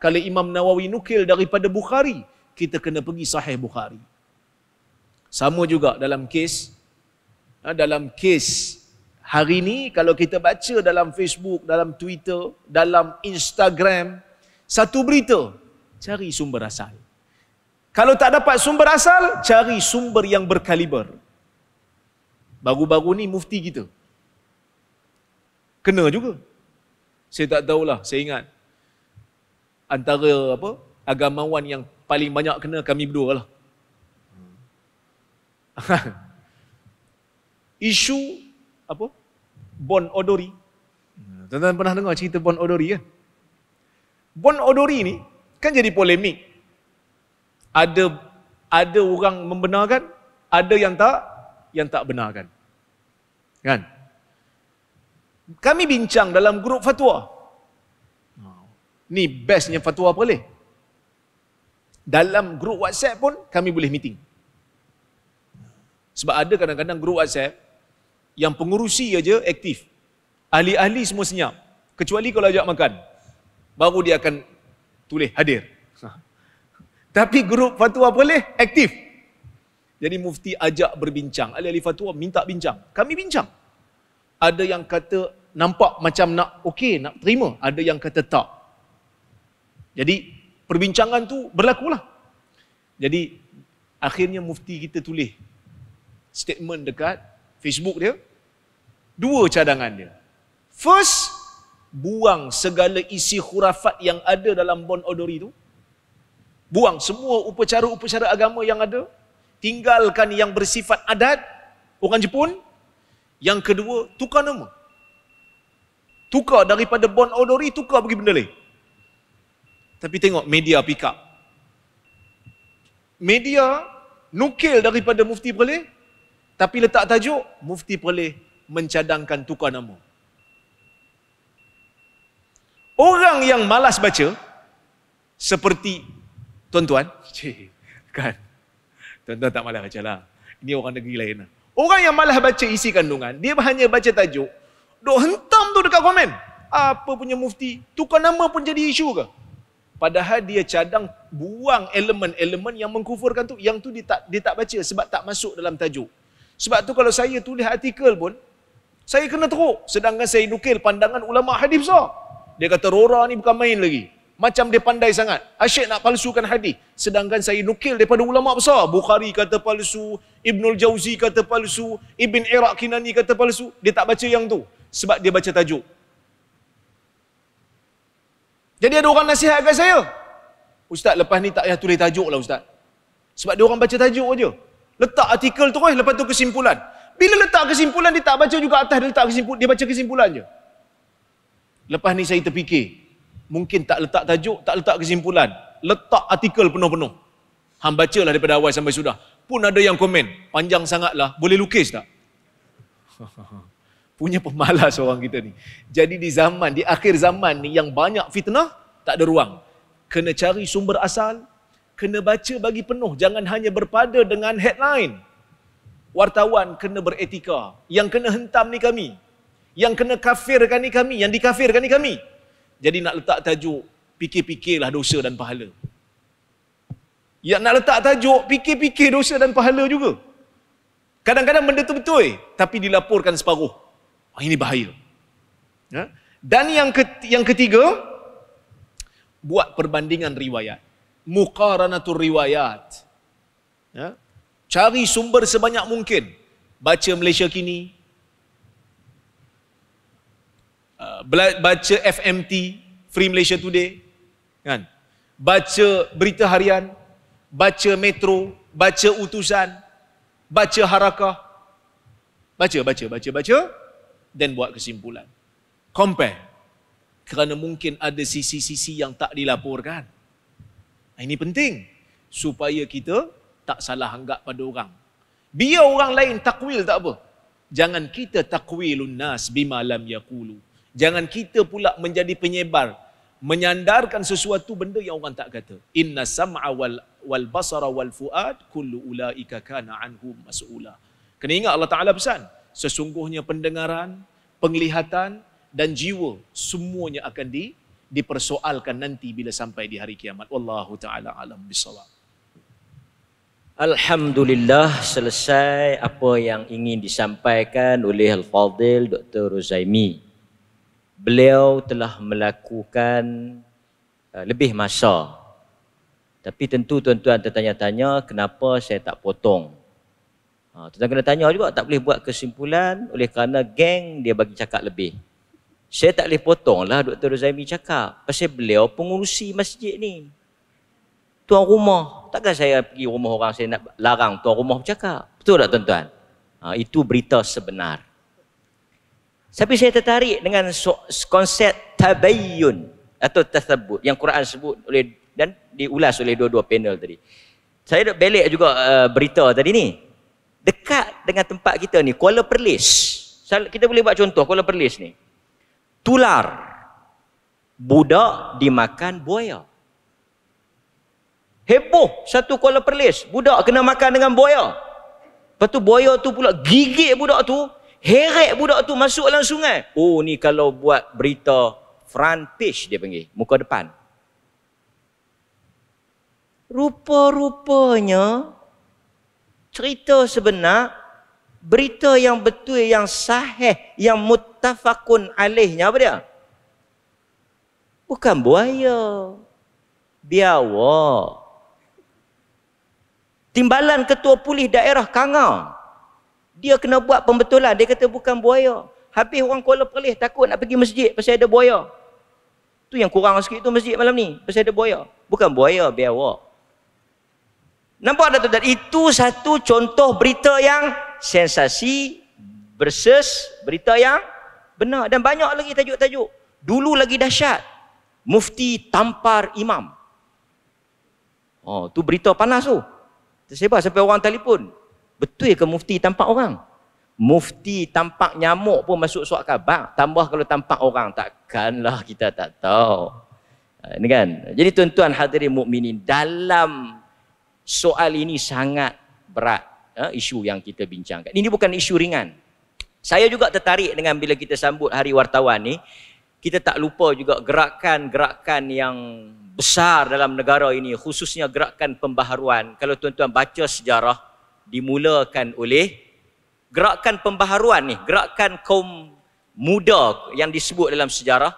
kalau Imam Nawawi nukil daripada Bukhari kita kena pergi sahih Bukhari sama juga dalam kes ha, dalam kes hari ni kalau kita baca dalam Facebook dalam Twitter dalam Instagram satu berita cari sumber asal. Kalau tak dapat sumber asal, cari sumber yang berkaliber. Baru-baru ni mufti kita. Kena juga. Saya tak tahulah, saya ingat. Antara apa agamawan yang paling banyak kena kami berdua lah. Isu apa? Bon Odori. Hmm, tuan-tuan pernah dengar cerita Bon Odori kan? Bon Odori ni, Kan jadi polemik. Ada ada orang membenarkan, ada yang tak yang tak benarkan. Kan? Kami bincang dalam grup fatwa. Ni bestnya fatwa apa leh? Dalam grup WhatsApp pun kami boleh meeting. Sebab ada kadang-kadang grup WhatsApp yang pengurusi aja aktif. Ahli-ahli semua senyap. Kecuali kalau ajak makan. Baru dia akan tulis hadir. Tapi grup fatwa boleh aktif. Jadi mufti ajak berbincang. Ahli-ahli fatwa minta bincang. Kami bincang. Ada yang kata nampak macam nak okey, nak terima. Ada yang kata tak. Jadi perbincangan tu berlakulah. Jadi akhirnya mufti kita tulis statement dekat Facebook dia. Dua cadangan dia. First, buang segala isi khurafat yang ada dalam bon odori itu. Buang semua upacara-upacara agama yang ada. Tinggalkan yang bersifat adat orang Jepun. Yang kedua, tukar nama. Tukar daripada bon odori, tukar bagi benda lain. Tapi tengok media pick up. Media nukil daripada mufti Perleh tapi letak tajuk mufti Perleh mencadangkan tukar nama. Orang yang malas baca, seperti tuan-tuan, kan? Tuan-tuan tak malas baca lah. Ini orang negeri lain lah. Orang yang malas baca isi kandungan, dia hanya baca tajuk, duk hentam tu dekat komen. Apa punya mufti? Tukar nama pun jadi isu ke? Padahal dia cadang buang elemen-elemen yang mengkufurkan tu. Yang tu dia tak, dia tak baca sebab tak masuk dalam tajuk. Sebab tu kalau saya tulis artikel pun, saya kena teruk. Sedangkan saya nukil pandangan ulama hadis sahabat. Dia kata Rora ni bukan main lagi. Macam dia pandai sangat. Asyik nak palsukan hadis. Sedangkan saya nukil daripada ulama besar. Bukhari kata palsu. Ibnul Jauzi kata palsu. Ibn Iraq Kinani kata palsu. Dia tak baca yang tu. Sebab dia baca tajuk. Jadi ada orang nasihatkan saya. Ustaz lepas ni tak payah tulis tajuk lah Ustaz. Sebab dia orang baca tajuk je. Letak artikel tu eh, lepas tu kesimpulan. Bila letak kesimpulan dia tak baca juga atas dia letak kesimpulan. Dia baca kesimpulan je. Lepas ni saya terfikir, mungkin tak letak tajuk, tak letak kesimpulan. Letak artikel penuh-penuh. baca lah daripada awal sampai sudah. Pun ada yang komen, panjang sangatlah, boleh lukis tak? Punya pemalas orang kita ni. Jadi di zaman, di akhir zaman ni yang banyak fitnah, tak ada ruang. Kena cari sumber asal, kena baca bagi penuh. Jangan hanya berpada dengan headline. Wartawan kena beretika. Yang kena hentam ni kami yang kena kafirkan ni kami, yang dikafirkan ni kami. Jadi nak letak tajuk, fikir-fikirlah dosa dan pahala. Yang nak letak tajuk, fikir-fikir dosa dan pahala juga. Kadang-kadang benda tu betul, tapi dilaporkan separuh. Wah, ini bahaya. Ya? Dan yang yang ketiga, buat perbandingan riwayat. Muqaranatul riwayat. Ya? Cari sumber sebanyak mungkin. Baca Malaysia kini, Uh, baca FMT, Free Malaysia Today, kan? Baca berita harian, baca metro, baca utusan, baca harakah. Baca, baca, baca, baca dan buat kesimpulan. Compare. Kerana mungkin ada sisi-sisi yang tak dilaporkan. Ini penting supaya kita tak salah anggap pada orang. Biar orang lain takwil tak apa. Jangan kita takwilun nas bima lam yaqulu. Jangan kita pula menjadi penyebar menyandarkan sesuatu benda yang orang tak kata. Inna sam'a wal wal basara wal fuad kullu ulaika kana anhum mas'ula. Kena ingat Allah Taala pesan, sesungguhnya pendengaran, penglihatan dan jiwa semuanya akan di dipersoalkan nanti bila sampai di hari kiamat. Wallahu taala alam bisawab. Alhamdulillah selesai apa yang ingin disampaikan oleh Al-Fadil Dr. Ruzaimi beliau telah melakukan uh, lebih masa. Tapi tentu tuan-tuan tertanya-tanya kenapa saya tak potong. Ha, tuan, tuan kena tanya juga tak boleh buat kesimpulan oleh kerana geng dia bagi cakap lebih. Saya tak boleh potong lah Dr. Ruzaimi cakap. Pasal beliau pengurusi masjid ni. Tuan rumah. Takkan saya pergi rumah orang saya nak larang tuan rumah bercakap. Betul tak tuan-tuan? Ha, itu berita sebenar. Tapi saya tertarik dengan so, konsep tabayyun atau tasabbut yang Quran sebut oleh dan diulas oleh dua-dua panel tadi. Saya dah belik juga uh, berita tadi ni. Dekat dengan tempat kita ni, Kuala Perlis. Kita boleh buat contoh Kuala Perlis ni. Tular. Budak dimakan buaya. Heboh satu Kuala Perlis. Budak kena makan dengan buaya. Lepas tu buaya tu pula gigit budak tu. Heret budak tu masuk dalam sungai. Oh ni kalau buat berita front page dia panggil. Muka depan. Rupa-rupanya cerita sebenar berita yang betul yang sahih yang mutafakun alihnya apa dia? Bukan buaya. Biawak. Timbalan ketua pulih daerah Kangar dia kena buat pembetulan dia kata bukan buaya habis orang Kuala Perlis takut nak pergi masjid pasal ada buaya tu yang kurang sikit tu masjid malam ni pasal ada buaya bukan buaya biawak nampak tak dan itu satu contoh berita yang sensasi versus berita yang benar dan banyak lagi tajuk-tajuk dulu lagi dahsyat mufti tampar imam oh tu berita panas tu tersebar sampai orang telefon Betul ke mufti tampak orang? Mufti tampak nyamuk pun masuk suat khabar. Tambah kalau tampak orang. Takkanlah kita tak tahu. Ha, ini kan? Jadi tuan-tuan hadirin mukminin dalam soal ini sangat berat uh, isu yang kita bincangkan. Ini bukan isu ringan. Saya juga tertarik dengan bila kita sambut hari wartawan ni, kita tak lupa juga gerakan-gerakan yang besar dalam negara ini, khususnya gerakan pembaharuan. Kalau tuan-tuan baca sejarah, dimulakan oleh gerakan pembaharuan ni, gerakan kaum muda yang disebut dalam sejarah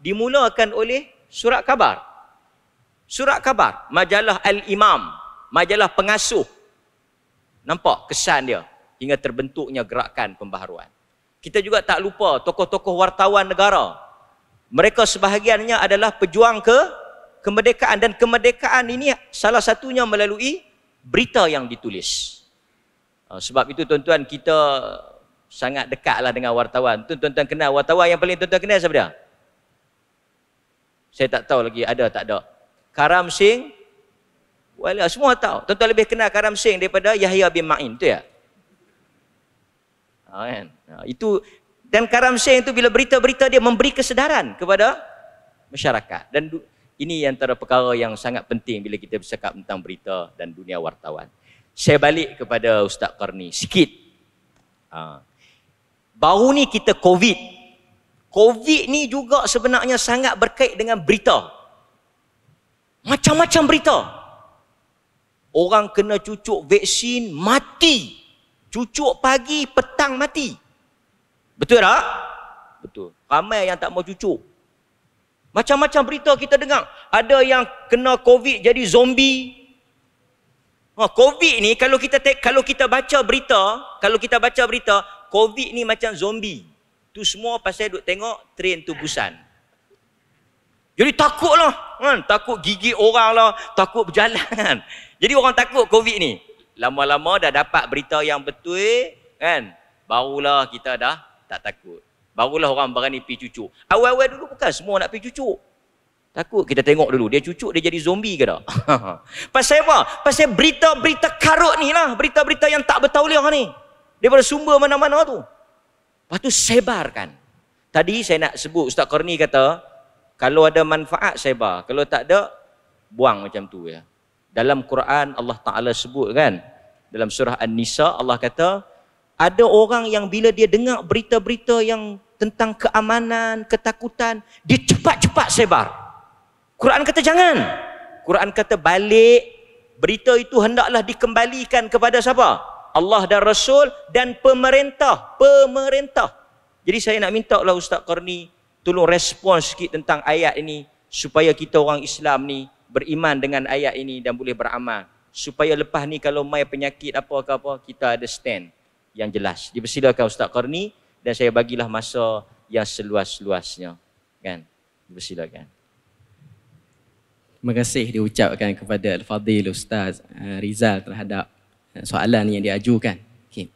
dimulakan oleh surat khabar. Surat khabar, majalah Al-Imam, majalah pengasuh. Nampak kesan dia hingga terbentuknya gerakan pembaharuan. Kita juga tak lupa tokoh-tokoh wartawan negara. Mereka sebahagiannya adalah pejuang ke kemerdekaan dan kemerdekaan ini salah satunya melalui berita yang ditulis. Ah, sebab itu tuan-tuan kita sangat dekatlah dengan wartawan. Tuan-tuan kenal wartawan yang paling tuan-tuan kenal siapa dia? Saya tak tahu lagi ada tak ada. Karam Singh Wala, semua tahu. Tuan-tuan lebih kenal Karam Singh daripada Yahya bin Ma'in. Itu ya? Ha, itu dan Karam Singh itu bila berita-berita dia memberi kesedaran kepada masyarakat. Dan ini antara perkara yang sangat penting bila kita bercakap tentang berita dan dunia wartawan saya balik kepada Ustaz Karni sikit. Ha. Baru ni kita COVID. COVID ni juga sebenarnya sangat berkait dengan berita. Macam-macam berita. Orang kena cucuk vaksin mati. Cucuk pagi, petang mati. Betul tak? Betul. Ramai yang tak mau cucuk. Macam-macam berita kita dengar. Ada yang kena COVID jadi zombie. Ha, COVID ni kalau kita te- kalau kita baca berita, kalau kita baca berita, COVID ni macam zombie. Tu semua pasal duk tengok train tu busan. Jadi takutlah. Kan? Takut gigi orang lah. Takut berjalan kan? Jadi orang takut COVID ni. Lama-lama dah dapat berita yang betul. Kan? Barulah kita dah tak takut. Barulah orang berani pergi cucuk. Awal-awal dulu bukan semua nak pergi cucuk. Takut kita tengok dulu. Dia cucuk, dia jadi zombie ke tak? Pasal apa? Pasal berita-berita karut ni lah. Berita-berita yang tak bertauliah ni. Daripada sumber mana-mana tu. Lepas tu sebarkan. Tadi saya nak sebut, Ustaz Korni kata, kalau ada manfaat, sebar. Kalau tak ada, buang macam tu ya. Dalam Quran, Allah Ta'ala sebut kan, dalam surah An-Nisa, Allah kata, ada orang yang bila dia dengar berita-berita yang tentang keamanan, ketakutan, dia cepat-cepat sebar. -cepat Quran kata jangan. Quran kata balik berita itu hendaklah dikembalikan kepada siapa? Allah dan Rasul dan pemerintah. Pemerintah. Jadi saya nak minta lah Ustaz Qarni tolong respon sikit tentang ayat ini supaya kita orang Islam ni beriman dengan ayat ini dan boleh beramal. Supaya lepas ni kalau mai penyakit apa ke apa, kita ada stand yang jelas. Dipersilakan Ustaz Qarni dan saya bagilah masa yang seluas-luasnya. Kan? Dipersilakan mengasih diucapkan kepada al-fadil ustaz eh, Rizal terhadap eh, soalan yang diajukan. Okey.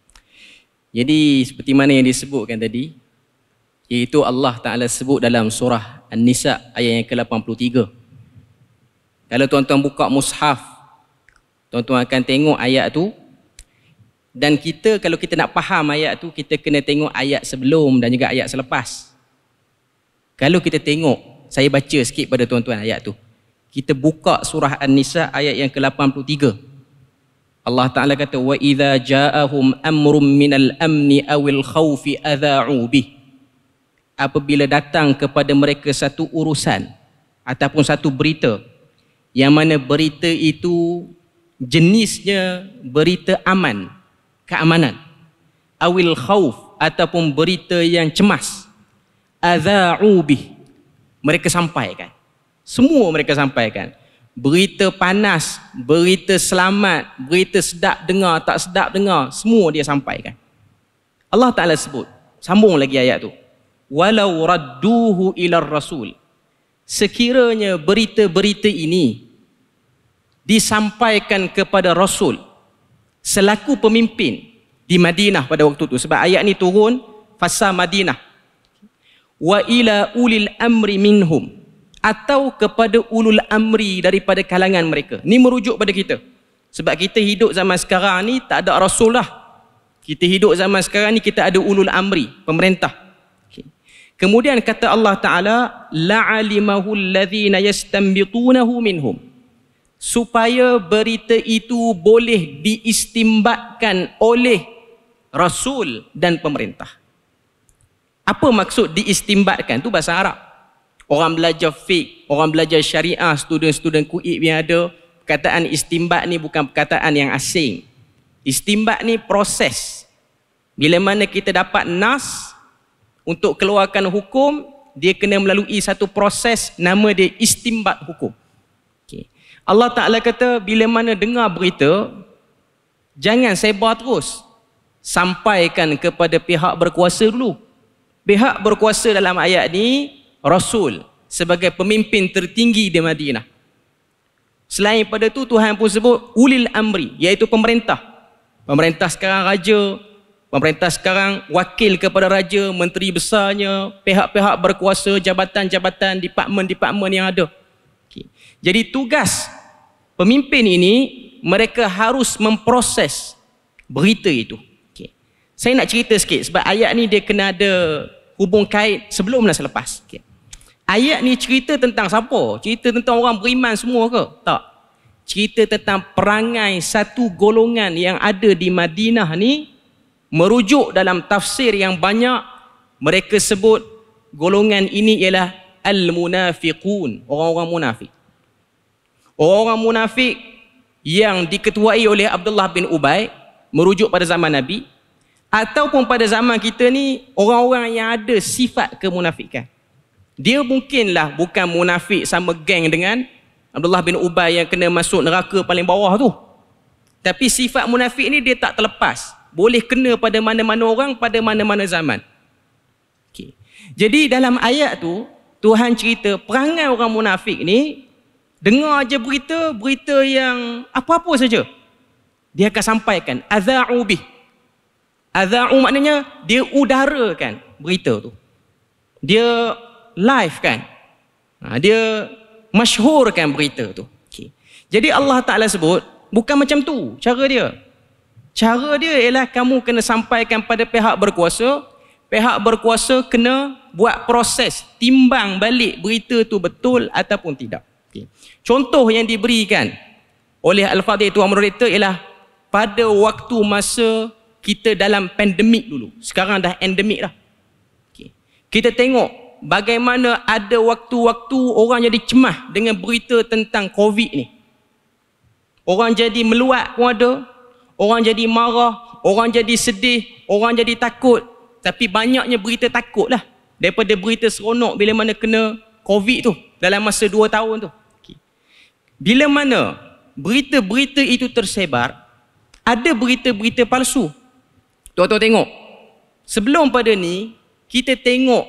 Jadi seperti mana yang disebutkan tadi iaitu Allah Taala sebut dalam surah An-Nisa ayat yang ke-83. Kalau tuan-tuan buka mushaf tuan-tuan akan tengok ayat tu dan kita kalau kita nak faham ayat tu kita kena tengok ayat sebelum dan juga ayat selepas. Kalau kita tengok saya baca sikit pada tuan-tuan ayat tu kita buka surah An-Nisa ayat yang ke-83. Allah Ta'ala kata, وَإِذَا جَاءَهُمْ أَمْرٌ مِّنَ الْأَمْنِ أَوِ الْخَوْفِ أَذَاعُوا بِهِ Apabila datang kepada mereka satu urusan ataupun satu berita yang mana berita itu jenisnya berita aman, keamanan. Awil khauf ataupun berita yang cemas. Adha'u bih. Mereka sampaikan. Semua mereka sampaikan. Berita panas, berita selamat, berita sedap dengar, tak sedap dengar, semua dia sampaikan. Allah Ta'ala sebut, sambung lagi ayat tu. Walau radduhu ila rasul. Sekiranya berita-berita ini disampaikan kepada Rasul selaku pemimpin di Madinah pada waktu itu. Sebab ayat ni turun fasa Madinah. Wa ila ulil amri minhum atau kepada ulul amri daripada kalangan mereka. Ini merujuk pada kita. Sebab kita hidup zaman sekarang ni tak ada rasul lah. Kita hidup zaman sekarang ni kita ada ulul amri, pemerintah. Kemudian kata Allah Ta'ala, لَعَلِمَهُ الَّذِينَ يَسْتَنْبِطُونَهُ مِنْهُمْ Supaya berita itu boleh diistimbatkan oleh Rasul dan pemerintah. Apa maksud diistimbatkan? Itu bahasa Arab. Orang belajar fiqh, orang belajar syariah, student-student kuib yang ada, perkataan istimbat ni bukan perkataan yang asing. Istimbat ni proses. Bila mana kita dapat nas untuk keluarkan hukum, dia kena melalui satu proses nama dia istimbat hukum. Okay. Allah Ta'ala kata, bila mana dengar berita, jangan sebar terus. Sampaikan kepada pihak berkuasa dulu. Pihak berkuasa dalam ayat ni, rasul sebagai pemimpin tertinggi di Madinah. Selain pada itu Tuhan pun sebut ulil amri iaitu pemerintah. Pemerintah sekarang raja, pemerintah sekarang wakil kepada raja, menteri besarnya, pihak-pihak berkuasa, jabatan-jabatan, departmen-departmen yang ada. Okay. Jadi tugas pemimpin ini mereka harus memproses berita itu. Okay. Saya nak cerita sikit sebab ayat ni dia kena ada hubung kait sebelum dan selepas. Okay. Ayat ni cerita tentang siapa? Cerita tentang orang beriman semua ke? Tak. Cerita tentang perangai satu golongan yang ada di Madinah ni merujuk dalam tafsir yang banyak mereka sebut golongan ini ialah al-munafiqun, orang-orang munafik. Orang-orang munafik yang diketuai oleh Abdullah bin Ubay merujuk pada zaman Nabi ataupun pada zaman kita ni orang-orang yang ada sifat kemunafikan dia mungkinlah bukan munafik sama geng dengan Abdullah bin Ubay yang kena masuk neraka paling bawah tu. Tapi sifat munafik ni dia tak terlepas. Boleh kena pada mana-mana orang, pada mana-mana zaman. Okay. Jadi dalam ayat tu, Tuhan cerita perangai orang munafik ni, dengar aja berita, berita yang apa-apa saja. Dia akan sampaikan, Adha'u bih. Adha'u maknanya, dia udarakan berita tu. Dia live kan. Ha, dia masyhurkan berita tu. Okay. Jadi Allah Ta'ala sebut, bukan macam tu cara dia. Cara dia ialah kamu kena sampaikan pada pihak berkuasa, pihak berkuasa kena buat proses, timbang balik berita tu betul ataupun tidak. Okay. Contoh yang diberikan oleh Al-Fadhil Tuan Merita ialah pada waktu masa kita dalam pandemik dulu. Sekarang dah endemik dah. Okay. Kita tengok bagaimana ada waktu-waktu orang jadi cemas dengan berita tentang COVID ni. Orang jadi meluat pun ada. Orang jadi marah. Orang jadi sedih. Orang jadi takut. Tapi banyaknya berita takut lah. Daripada berita seronok bila mana kena COVID tu. Dalam masa dua tahun tu. Bila mana berita-berita itu tersebar, ada berita-berita palsu. Tuan-tuan tengok. Sebelum pada ni, kita tengok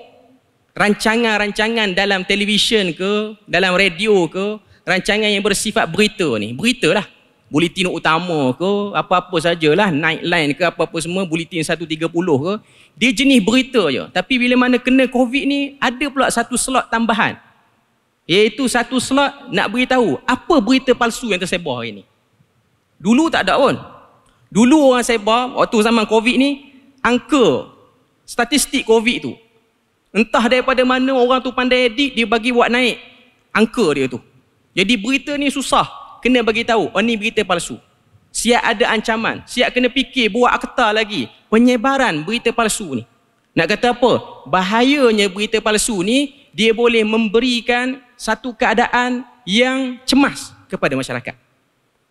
rancangan-rancangan dalam televisyen ke, dalam radio ke, rancangan yang bersifat berita ni, berita lah. Bulletin utama ke, apa-apa sajalah, nightline ke, apa-apa semua, bulletin 130 ke, dia jenis berita je. Tapi bila mana kena COVID ni, ada pula satu slot tambahan. Iaitu satu slot nak beritahu apa berita palsu yang tersebar hari ni. Dulu tak ada pun. Dulu orang sebar, waktu zaman COVID ni, angka statistik COVID tu, Entah daripada mana orang tu pandai edit, dia bagi buat naik angka dia tu. Jadi berita ni susah kena bagi tahu, oh ni berita palsu. Siap ada ancaman, siap kena fikir buat akta lagi penyebaran berita palsu ni. Nak kata apa? Bahayanya berita palsu ni dia boleh memberikan satu keadaan yang cemas kepada masyarakat.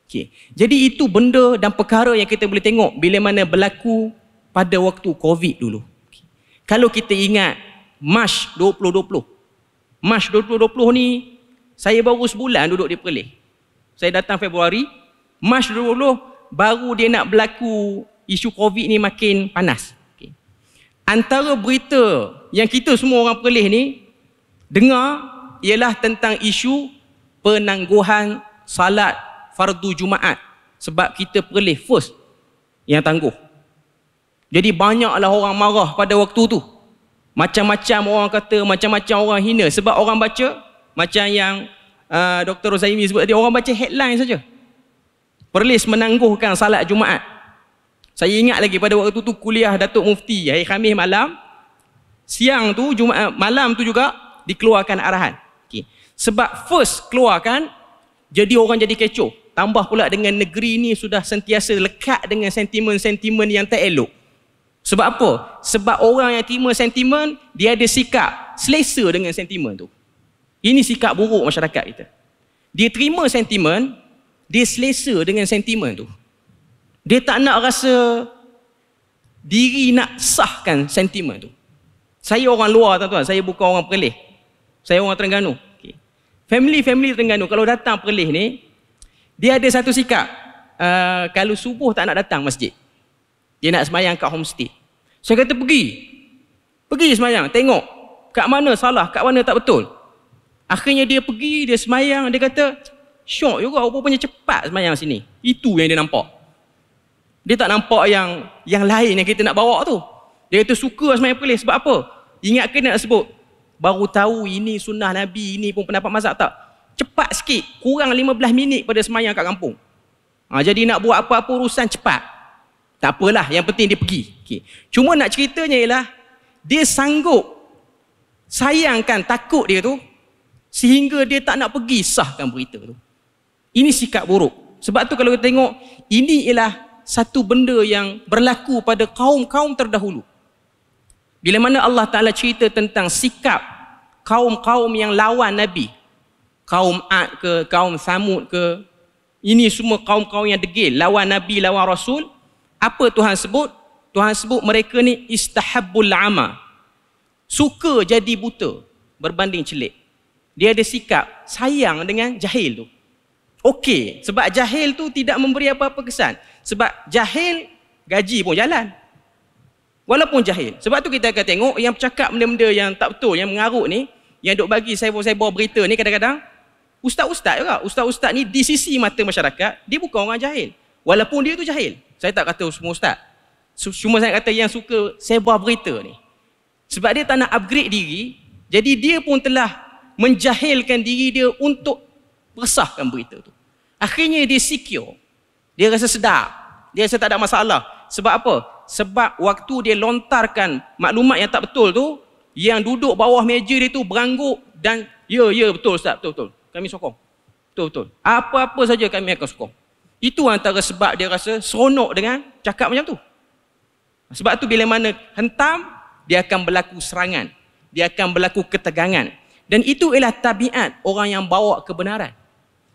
Okay. Jadi itu benda dan perkara yang kita boleh tengok bila mana berlaku pada waktu COVID dulu. Okay. Kalau kita ingat Mas 2020. Mas 2020 ni saya baru sebulan duduk di Perlis. Saya datang Februari, Mas 2020 baru dia nak berlaku isu Covid ni makin panas. Okay. Antara berita yang kita semua orang Perlis ni dengar ialah tentang isu penangguhan salat fardu Jumaat sebab kita Perlis first yang tangguh. Jadi banyaklah orang marah pada waktu tu. Macam-macam orang kata, macam-macam orang hina sebab orang baca macam yang uh, Dr. Rosaimi sebut tadi, orang baca headline saja. Perlis menangguhkan salat Jumaat. Saya ingat lagi pada waktu tu kuliah Datuk Mufti hari Khamis malam. Siang tu Jumaat malam tu juga dikeluarkan arahan. Okey. Sebab first keluarkan jadi orang jadi kecoh. Tambah pula dengan negeri ni sudah sentiasa lekat dengan sentimen-sentimen yang tak elok. Sebab apa? Sebab orang yang terima sentimen, dia ada sikap selesa dengan sentimen tu. Ini sikap buruk masyarakat kita. Dia terima sentimen, dia selesa dengan sentimen tu. Dia tak nak rasa diri nak sahkan sentimen tu. Saya orang luar tuan-tuan, saya bukan orang Perlis. Saya orang Terengganu. Okay. Family-family Terengganu kalau datang Perlis ni, dia ada satu sikap. Uh, kalau subuh tak nak datang masjid. Dia nak semayang kat homestay. Saya kata pergi. Pergi semayang, tengok. Kat mana salah, kat mana tak betul. Akhirnya dia pergi, dia semayang, dia kata, syok juga, apa punya cepat semayang sini. Itu yang dia nampak. Dia tak nampak yang yang lain yang kita nak bawa tu. Dia kata suka semayang pilih sebab apa? Ingat kena nak sebut. Baru tahu ini sunnah Nabi, ini pun pendapat mazhab tak? Cepat sikit, kurang 15 minit pada semayang kat kampung. Ha, jadi nak buat apa-apa urusan cepat. Tak apalah, yang penting dia pergi. Okay. Cuma nak ceritanya ialah, dia sanggup sayangkan takut dia tu, sehingga dia tak nak pergi sahkan berita tu. Ini sikap buruk. Sebab tu kalau kita tengok, ini ialah satu benda yang berlaku pada kaum-kaum terdahulu. Bila mana Allah Ta'ala cerita tentang sikap kaum-kaum yang lawan Nabi. Kaum Ad ke, kaum Samud ke. Ini semua kaum-kaum yang degil. Lawan Nabi, lawan Rasul. Apa Tuhan sebut? Tuhan sebut mereka ni istahabbul ama. Suka jadi buta berbanding celik. Dia ada sikap sayang dengan jahil tu. Okey, sebab jahil tu tidak memberi apa-apa kesan. Sebab jahil gaji pun jalan. Walaupun jahil. Sebab tu kita akan tengok yang cakap benda-benda yang tak betul, yang mengarut ni, yang duk bagi saya-saya berita ni kadang-kadang ustaz-ustaz juga. Ustaz-ustaz ni di sisi mata masyarakat, dia bukan orang jahil. Walaupun dia tu jahil. Saya tak kata semua ustaz. Cuma saya kata yang suka sebar berita ni. Sebab dia tak nak upgrade diri, jadi dia pun telah menjahilkan diri dia untuk bersahkan berita tu. Akhirnya dia secure. Dia rasa sedap. Dia rasa tak ada masalah. Sebab apa? Sebab waktu dia lontarkan maklumat yang tak betul tu, yang duduk bawah meja dia tu beranggup dan ya, ya betul Ustaz, betul-betul. Kami sokong. Betul-betul. Apa-apa saja kami akan sokong. Itu antara sebab dia rasa seronok dengan cakap macam tu. Sebab tu bila mana hentam, dia akan berlaku serangan. Dia akan berlaku ketegangan. Dan itu ialah tabiat orang yang bawa kebenaran.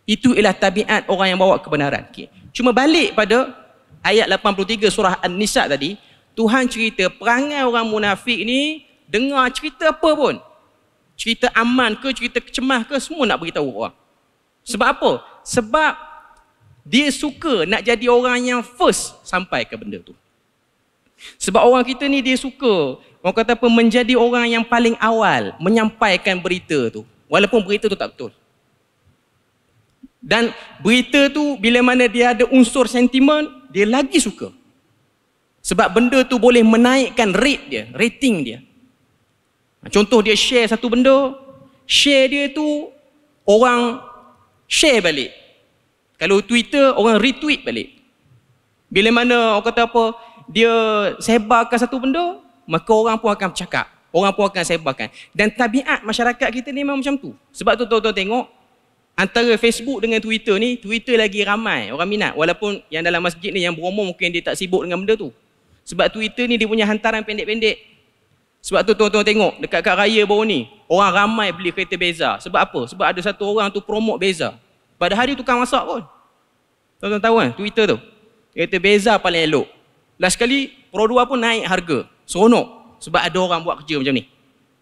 Itu ialah tabiat orang yang bawa kebenaran. Okay. Cuma balik pada ayat 83 surah An-Nisa tadi, Tuhan cerita perangai orang munafik ni dengar cerita apa pun. Cerita aman ke, cerita kecemas ke, semua nak beritahu orang. Sebab apa? Sebab dia suka nak jadi orang yang first sampai ke benda tu. Sebab orang kita ni dia suka, orang kata apa, menjadi orang yang paling awal menyampaikan berita tu. Walaupun berita tu tak betul. Dan berita tu bila mana dia ada unsur sentimen, dia lagi suka. Sebab benda tu boleh menaikkan rate dia, rating dia. Contoh dia share satu benda, share dia tu orang share balik. Kalau Twitter, orang retweet balik. Bila mana orang kata apa, dia sebarkan satu benda, maka orang pun akan cakap. Orang pun akan sebarkan. Dan tabiat masyarakat kita ni memang macam tu. Sebab tu tuan-tuan tengok, antara Facebook dengan Twitter ni, Twitter lagi ramai orang minat. Walaupun yang dalam masjid ni, yang beromong mungkin dia tak sibuk dengan benda tu. Sebab Twitter ni dia punya hantaran pendek-pendek. Sebab tu tuan-tuan tengok, dekat kat raya baru ni, orang ramai beli kereta beza. Sebab apa? Sebab ada satu orang tu promote beza. Pada hari tukang masak pun. Tuan-tuan tahu kan Twitter tu. Kata beza paling elok. Last kali Produa pun naik harga. Seronok sebab ada orang buat kerja macam ni.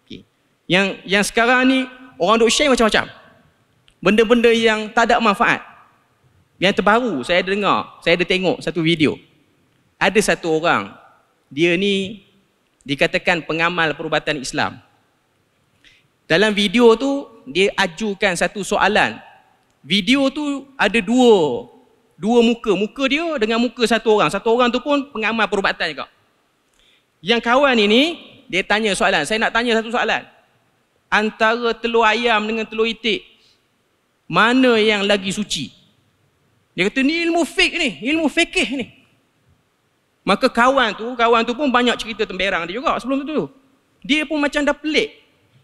Okay. Yang yang sekarang ni orang duk share macam-macam. Benda-benda yang tak ada manfaat. Yang terbaru saya ada dengar, saya ada tengok satu video. Ada satu orang dia ni dikatakan pengamal perubatan Islam. Dalam video tu dia ajukan satu soalan Video tu ada dua dua muka, muka dia dengan muka satu orang. Satu orang tu pun pengamal perubatan juga. Yang kawan ini dia tanya soalan. Saya nak tanya satu soalan. Antara telur ayam dengan telur itik, mana yang lagi suci? Dia kata ni ilmu fik ni, ilmu fikih ni. Maka kawan tu, kawan tu pun banyak cerita temberang dia juga sebelum tu. tu, Dia pun macam dah pelik.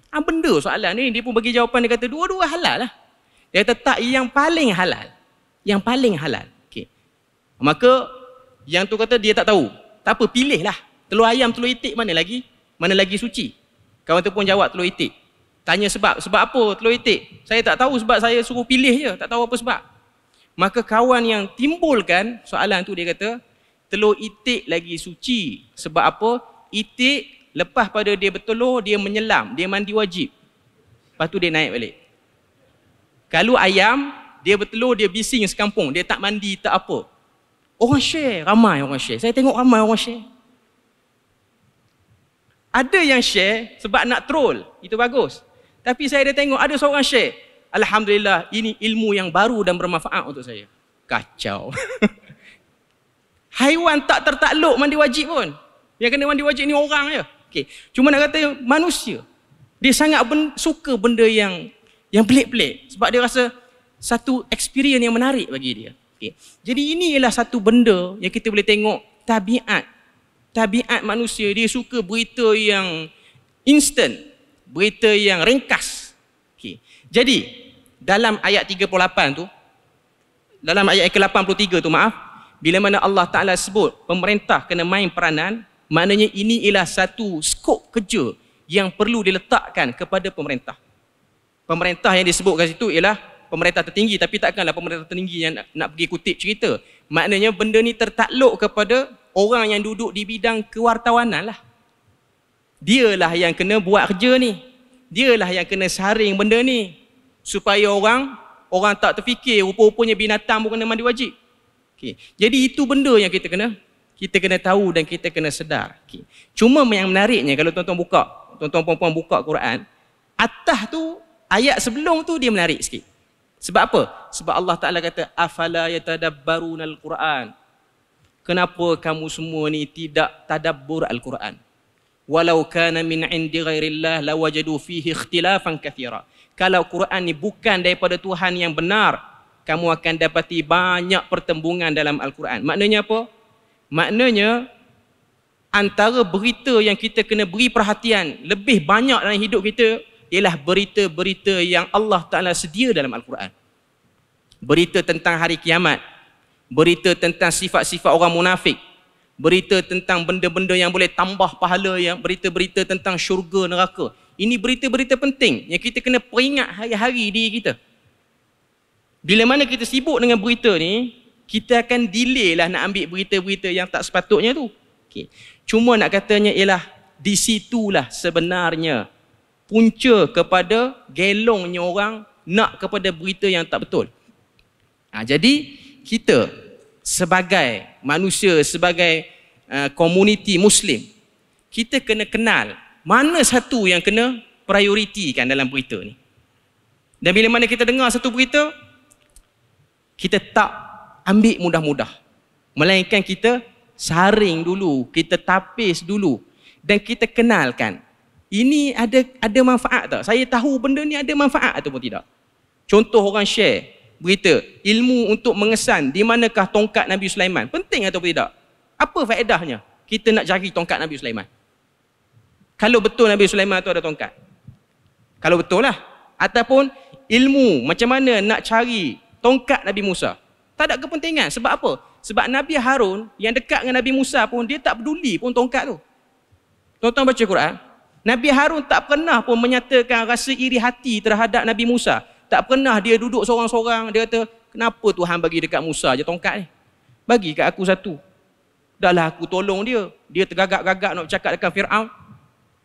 Ah benda soalan ni dia pun bagi jawapan dia kata dua-dua halal lah. Dia kata tak yang paling halal. Yang paling halal. Okay, Maka yang tu kata dia tak tahu. Tak apa, lah, Telur ayam, telur itik mana lagi? Mana lagi suci? Kawan tu pun jawab telur itik. Tanya sebab, sebab apa telur itik? Saya tak tahu sebab saya suruh pilih je, tak tahu apa sebab. Maka kawan yang timbulkan soalan tu dia kata, telur itik lagi suci. Sebab apa? Itik lepas pada dia bertelur, dia menyelam, dia mandi wajib. Lepas tu dia naik balik. Kalau ayam, dia bertelur, dia bising sekampung. Dia tak mandi, tak apa. Orang share, ramai orang share. Saya tengok ramai orang share. Ada yang share sebab nak troll. Itu bagus. Tapi saya ada tengok ada seorang share. Alhamdulillah, ini ilmu yang baru dan bermanfaat untuk saya. Kacau. Haiwan tak tertakluk mandi wajib pun. Yang kena mandi wajib ni orang je. Okay. Cuma nak kata manusia. Dia sangat ben- suka benda yang yang pelik-pelik sebab dia rasa satu experience yang menarik bagi dia. Okay. Jadi ini ialah satu benda yang kita boleh tengok tabiat. Tabiat manusia dia suka berita yang instant, berita yang ringkas. Okay. Jadi dalam ayat 38 tu dalam ayat ke-83 tu maaf bila mana Allah Taala sebut pemerintah kena main peranan maknanya ini ialah satu skop kerja yang perlu diletakkan kepada pemerintah pemerintah yang disebutkan situ ialah pemerintah tertinggi tapi takkanlah pemerintah tertinggi yang nak, nak pergi kutip cerita maknanya benda ni tertakluk kepada orang yang duduk di bidang kewartawanan lah dialah yang kena buat kerja ni dialah yang kena saring benda ni supaya orang orang tak terfikir rupa-rupanya binatang pun kena mandi wajib okay. jadi itu benda yang kita kena kita kena tahu dan kita kena sedar okay. cuma yang menariknya kalau tuan-tuan buka tuan-tuan puan-puan buka Quran atas tu ayat sebelum tu dia menarik sikit. Sebab apa? Sebab Allah Taala kata afala yatadabbarun al-Quran. Kenapa kamu semua ni tidak tadabbur al-Quran? Walau kana min indi ghairillah lawajadu fihi ikhtilafan kathira. Kalau Quran ni bukan daripada Tuhan yang benar, kamu akan dapati banyak pertembungan dalam al-Quran. Maknanya apa? Maknanya antara berita yang kita kena beri perhatian lebih banyak dalam hidup kita ialah berita-berita yang Allah Ta'ala sedia dalam Al-Quran. Berita tentang hari kiamat. Berita tentang sifat-sifat orang munafik. Berita tentang benda-benda yang boleh tambah pahala. Yang berita-berita tentang syurga neraka. Ini berita-berita penting yang kita kena peringat hari-hari diri kita. Bila mana kita sibuk dengan berita ni, kita akan delay lah nak ambil berita-berita yang tak sepatutnya tu. Okay. Cuma nak katanya ialah di situlah sebenarnya punca kepada gelongnya orang nak kepada berita yang tak betul. Ha, jadi kita sebagai manusia, sebagai uh, komuniti Muslim, kita kena kenal mana satu yang kena prioritikan dalam berita ni. Dan bila mana kita dengar satu berita, kita tak ambil mudah-mudah. Melainkan kita saring dulu, kita tapis dulu dan kita kenalkan ini ada ada manfaat tak? Saya tahu benda ni ada manfaat ataupun tidak? Contoh orang share berita ilmu untuk mengesan di manakah tongkat Nabi Sulaiman. Penting atau tidak? Apa faedahnya? Kita nak cari tongkat Nabi Sulaiman. Kalau betul Nabi Sulaiman tu ada tongkat. Kalau betul lah. Ataupun ilmu macam mana nak cari tongkat Nabi Musa. Tak ada kepentingan. Sebab apa? Sebab Nabi Harun yang dekat dengan Nabi Musa pun dia tak peduli pun tongkat tu. Tonton baca Quran. Nabi Harun tak pernah pun menyatakan rasa iri hati terhadap Nabi Musa. Tak pernah dia duduk seorang-seorang, dia kata, kenapa Tuhan bagi dekat Musa je tongkat ni? Bagi kat aku satu. Dahlah aku tolong dia. Dia tergagak-gagak nak cakap dekat Fir'aun.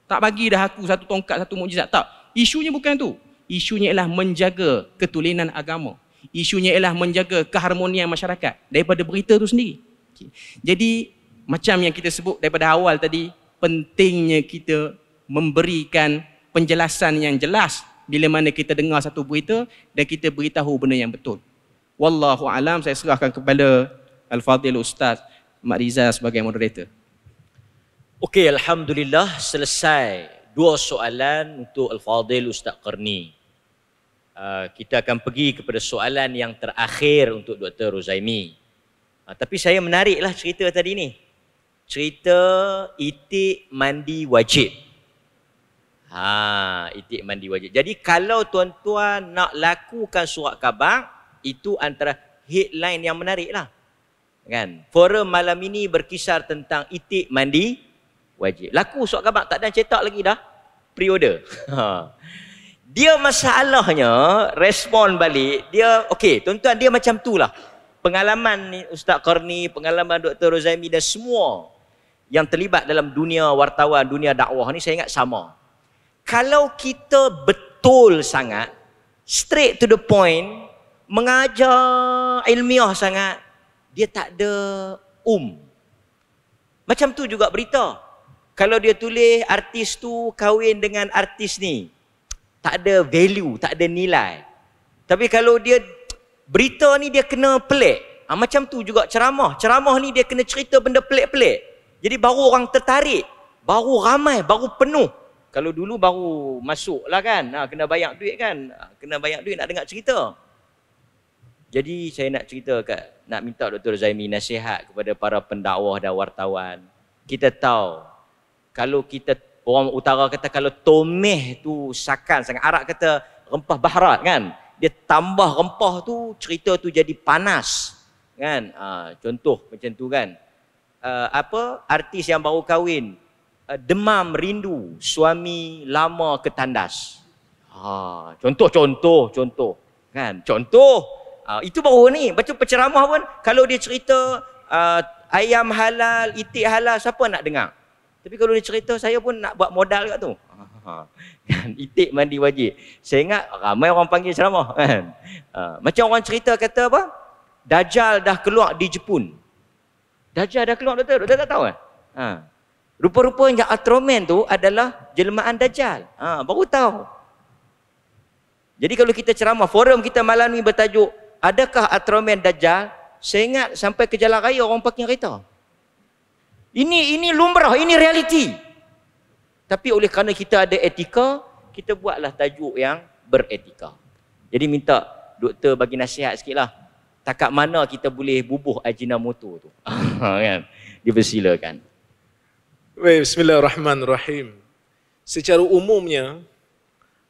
Tak bagi dah aku satu tongkat, satu mukjizat. Tak. Isunya bukan tu. Isunya ialah menjaga ketulenan agama. Isunya ialah menjaga keharmonian masyarakat daripada berita tu sendiri. Okay. Jadi, macam yang kita sebut daripada awal tadi, pentingnya kita memberikan penjelasan yang jelas bila mana kita dengar satu berita dan kita beritahu benda yang betul. Wallahu alam saya serahkan kepada Al-Fadhil Ustaz Mak Riza sebagai moderator. Okey, alhamdulillah selesai dua soalan untuk Al-Fadhil Ustaz Qarni. Uh, kita akan pergi kepada soalan yang terakhir untuk Dr. Ruzaimi. Uh, tapi saya menariklah cerita tadi ni. Cerita itik mandi wajib. Ha, itik mandi wajib. Jadi kalau tuan-tuan nak lakukan surat khabar, itu antara headline yang menarik lah. Kan? Forum malam ini berkisar tentang itik mandi wajib. Laku surat khabar, tak ada cetak lagi dah. Pre-order. Ha. dia masalahnya, respon balik, dia, okey, tuan-tuan, dia macam tu lah. Pengalaman Ustaz Korni, pengalaman Dr. Rozaimi dan semua yang terlibat dalam dunia wartawan, dunia dakwah ni, saya ingat sama kalau kita betul sangat, straight to the point, mengajar ilmiah sangat, dia tak ada um. Macam tu juga berita. Kalau dia tulis artis tu kahwin dengan artis ni, tak ada value, tak ada nilai. Tapi kalau dia berita ni dia kena pelik. Ha, macam tu juga ceramah. Ceramah ni dia kena cerita benda pelik-pelik. Jadi baru orang tertarik, baru ramai, baru penuh. Kalau dulu baru masuk lah kan, ha, kena bayar duit kan, ha, kena bayar duit nak dengar cerita. Jadi saya nak cerita kat, nak minta Dr. Zaimi nasihat kepada para pendakwah dan wartawan. Kita tahu, kalau kita, orang utara kata kalau tomeh tu sakan sangat. Arab kata rempah baharat kan. Dia tambah rempah tu, cerita tu jadi panas. Kan? Ha, contoh macam tu kan. Uh, apa artis yang baru kahwin Uh, demam rindu suami lama ke tandas. Ha, contoh contoh contoh kan. Contoh ha, itu baru ni. Betul penceramah pun kalau dia cerita uh, ayam halal, itik halal siapa nak dengar? Tapi kalau dia cerita saya pun nak buat modal kat tu. Ha, kan? Itik mandi wajib. Saya ingat ramai orang panggil ceramah kan. Uh, macam orang cerita kata apa? Dajal dah keluar di Jepun. Dajjal dah keluar doktor, doktor tak tahu kan? Ha. Rupa-rupanya Ultraman tu adalah jelmaan Dajjal. Ha, baru tahu. Jadi kalau kita ceramah, forum kita malam ni bertajuk, adakah Ultraman Dajjal? Saya ingat sampai ke jalan raya orang parking kereta. Ini ini lumrah, ini realiti. Tapi oleh kerana kita ada etika, kita buatlah tajuk yang beretika. Jadi minta doktor bagi nasihat sikitlah. Takat mana kita boleh bubuh ajinomoto tu. Ha, kan. Dipersilakan bismillahirrahmanirrahim. Secara umumnya,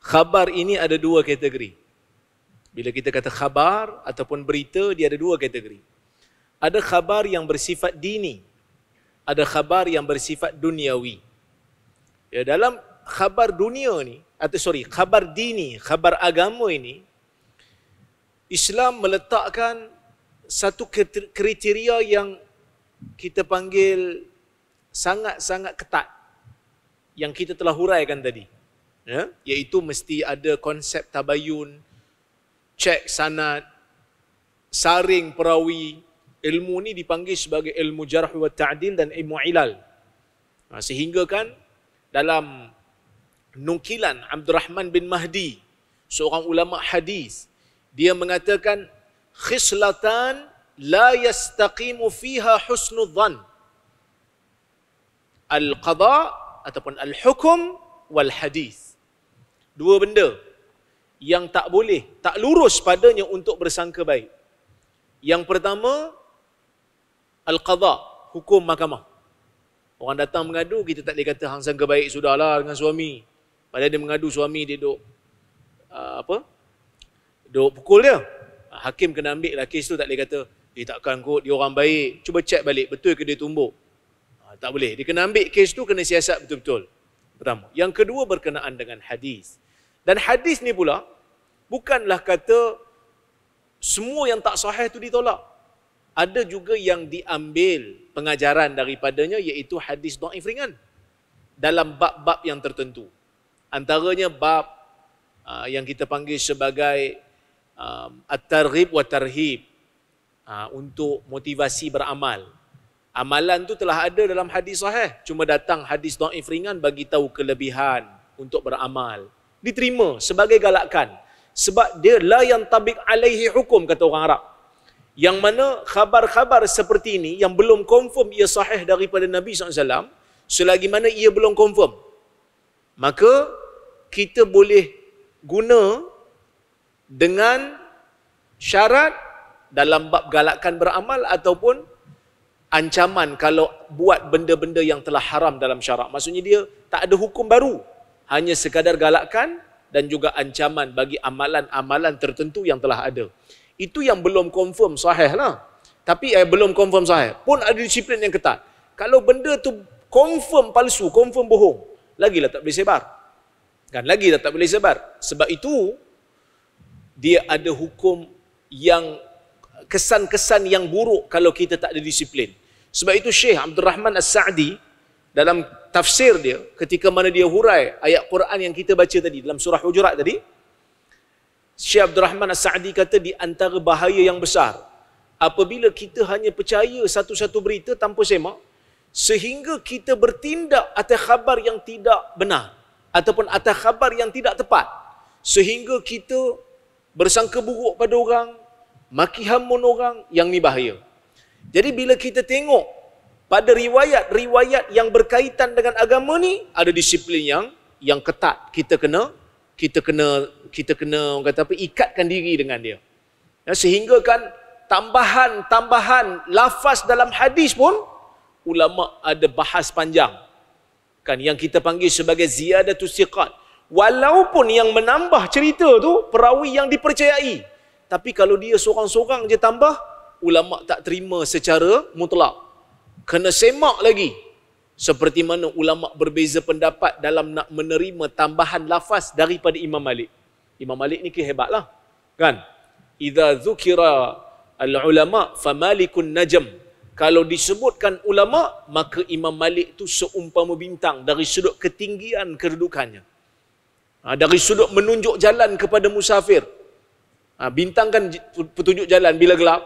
khabar ini ada dua kategori. Bila kita kata khabar ataupun berita, dia ada dua kategori. Ada khabar yang bersifat dini. Ada khabar yang bersifat duniawi. Ya, dalam khabar dunia ni, atau sorry, khabar dini, khabar agama ini, Islam meletakkan satu kriteria yang kita panggil sangat-sangat ketat yang kita telah huraikan tadi. Ya, iaitu mesti ada konsep tabayun, cek sanad, saring perawi. Ilmu ni dipanggil sebagai ilmu jarh wa ta'dil dan ilmu ilal. Ha, sehingga kan dalam nukilan Abdul Rahman bin Mahdi, seorang ulama hadis, dia mengatakan khislatan la yastaqimu fiha husnul dhann al-qadha ataupun al-hukum wal hadis. Dua benda yang tak boleh, tak lurus padanya untuk bersangka baik. Yang pertama al-qadha, hukum mahkamah. Orang datang mengadu, kita tak boleh kata hang sangka baik sudahlah dengan suami. Padahal dia mengadu suami dia duk uh, apa? Duk pukul dia. Hakim kena ambil lah kes tu tak boleh kata dia eh, takkan kot dia orang baik. Cuba cek balik betul ke dia tumbuk tak boleh. Dia kena ambil kes tu kena siasat betul-betul. Pertama. Yang kedua berkenaan dengan hadis. Dan hadis ni pula bukanlah kata semua yang tak sahih tu ditolak. Ada juga yang diambil pengajaran daripadanya iaitu hadis dhaif ringan dalam bab-bab yang tertentu. Antaranya bab ah, yang kita panggil sebagai um, at-targhib wa tarhib ah, untuk motivasi beramal Amalan tu telah ada dalam hadis sahih. Cuma datang hadis doa ifringan bagi tahu kelebihan untuk beramal. Diterima sebagai galakan. Sebab dia la yang tabik alaihi hukum kata orang Arab. Yang mana khabar-khabar seperti ini yang belum confirm ia sahih daripada Nabi SAW. Selagi mana ia belum confirm. Maka kita boleh guna dengan syarat dalam bab galakan beramal ataupun ancaman kalau buat benda-benda yang telah haram dalam syarak. Maksudnya dia tak ada hukum baru. Hanya sekadar galakkan dan juga ancaman bagi amalan-amalan tertentu yang telah ada. Itu yang belum confirm sahih lah. Tapi eh, belum confirm sahih. Pun ada disiplin yang ketat. Kalau benda tu confirm palsu, confirm bohong, lagilah tak boleh sebar. Kan lagi dah tak boleh sebar. Sebab itu, dia ada hukum yang kesan-kesan yang buruk kalau kita tak ada disiplin. Sebab itu Syekh Abdul Rahman As-Sa'di dalam tafsir dia ketika mana dia hurai ayat Quran yang kita baca tadi dalam surah Hujurat tadi Syekh Abdul Rahman As-Sa'di kata di antara bahaya yang besar apabila kita hanya percaya satu-satu berita tanpa semak sehingga kita bertindak atas khabar yang tidak benar ataupun atas khabar yang tidak tepat sehingga kita bersangka buruk pada orang maki hamun orang yang ni bahaya jadi bila kita tengok pada riwayat-riwayat yang berkaitan dengan agama ni ada disiplin yang yang ketat kita kena kita kena kita kena orang kata apa ikatkan diri dengan dia. Ya, sehingga kan tambahan-tambahan lafaz dalam hadis pun ulama ada bahas panjang. Kan yang kita panggil sebagai ziyadatu siqat. Walaupun yang menambah cerita tu perawi yang dipercayai. Tapi kalau dia seorang-seorang je tambah, ulama tak terima secara mutlak. Kena semak lagi. Seperti mana ulama berbeza pendapat dalam nak menerima tambahan lafaz daripada Imam Malik. Imam Malik ni kehebatlah. Kan? Idza zukira al-ulama fa malikun najm. Kalau disebutkan ulama, maka Imam Malik tu seumpama bintang dari sudut ketinggian kedudukannya. Ha, dari sudut menunjuk jalan kepada musafir. Ha, bintang kan petunjuk jalan bila gelap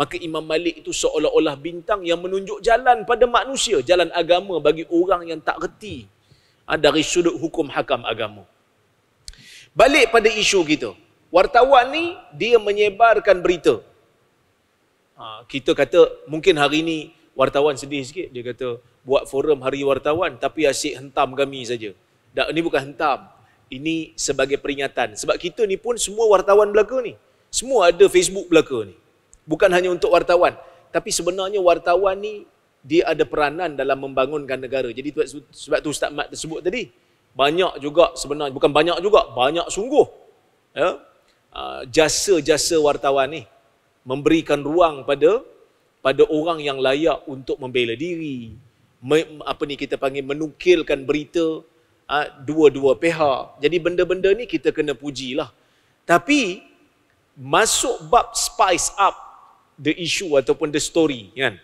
maka Imam Malik itu seolah-olah bintang yang menunjuk jalan pada manusia, jalan agama bagi orang yang tak reti ha, dari sudut hukum hakam agama. Balik pada isu kita. Wartawan ni dia menyebarkan berita. Ha, kita kata mungkin hari ini wartawan sedih sikit. Dia kata buat forum hari wartawan tapi asyik hentam kami saja. Tak, ini bukan hentam. Ini sebagai peringatan. Sebab kita ni pun semua wartawan belaka ni. Semua ada Facebook belaka ni bukan hanya untuk wartawan tapi sebenarnya wartawan ni dia ada peranan dalam membangunkan negara jadi sebab tu Ustaz Mat tersebut tadi banyak juga sebenarnya bukan banyak juga banyak sungguh ya ah, jasa-jasa wartawan ni memberikan ruang pada pada orang yang layak untuk membela diri apa ni kita panggil menukilkan berita ah, dua-dua pihak jadi benda-benda ni kita kena puji lah. tapi masuk bab spice up the issue ataupun the story kan.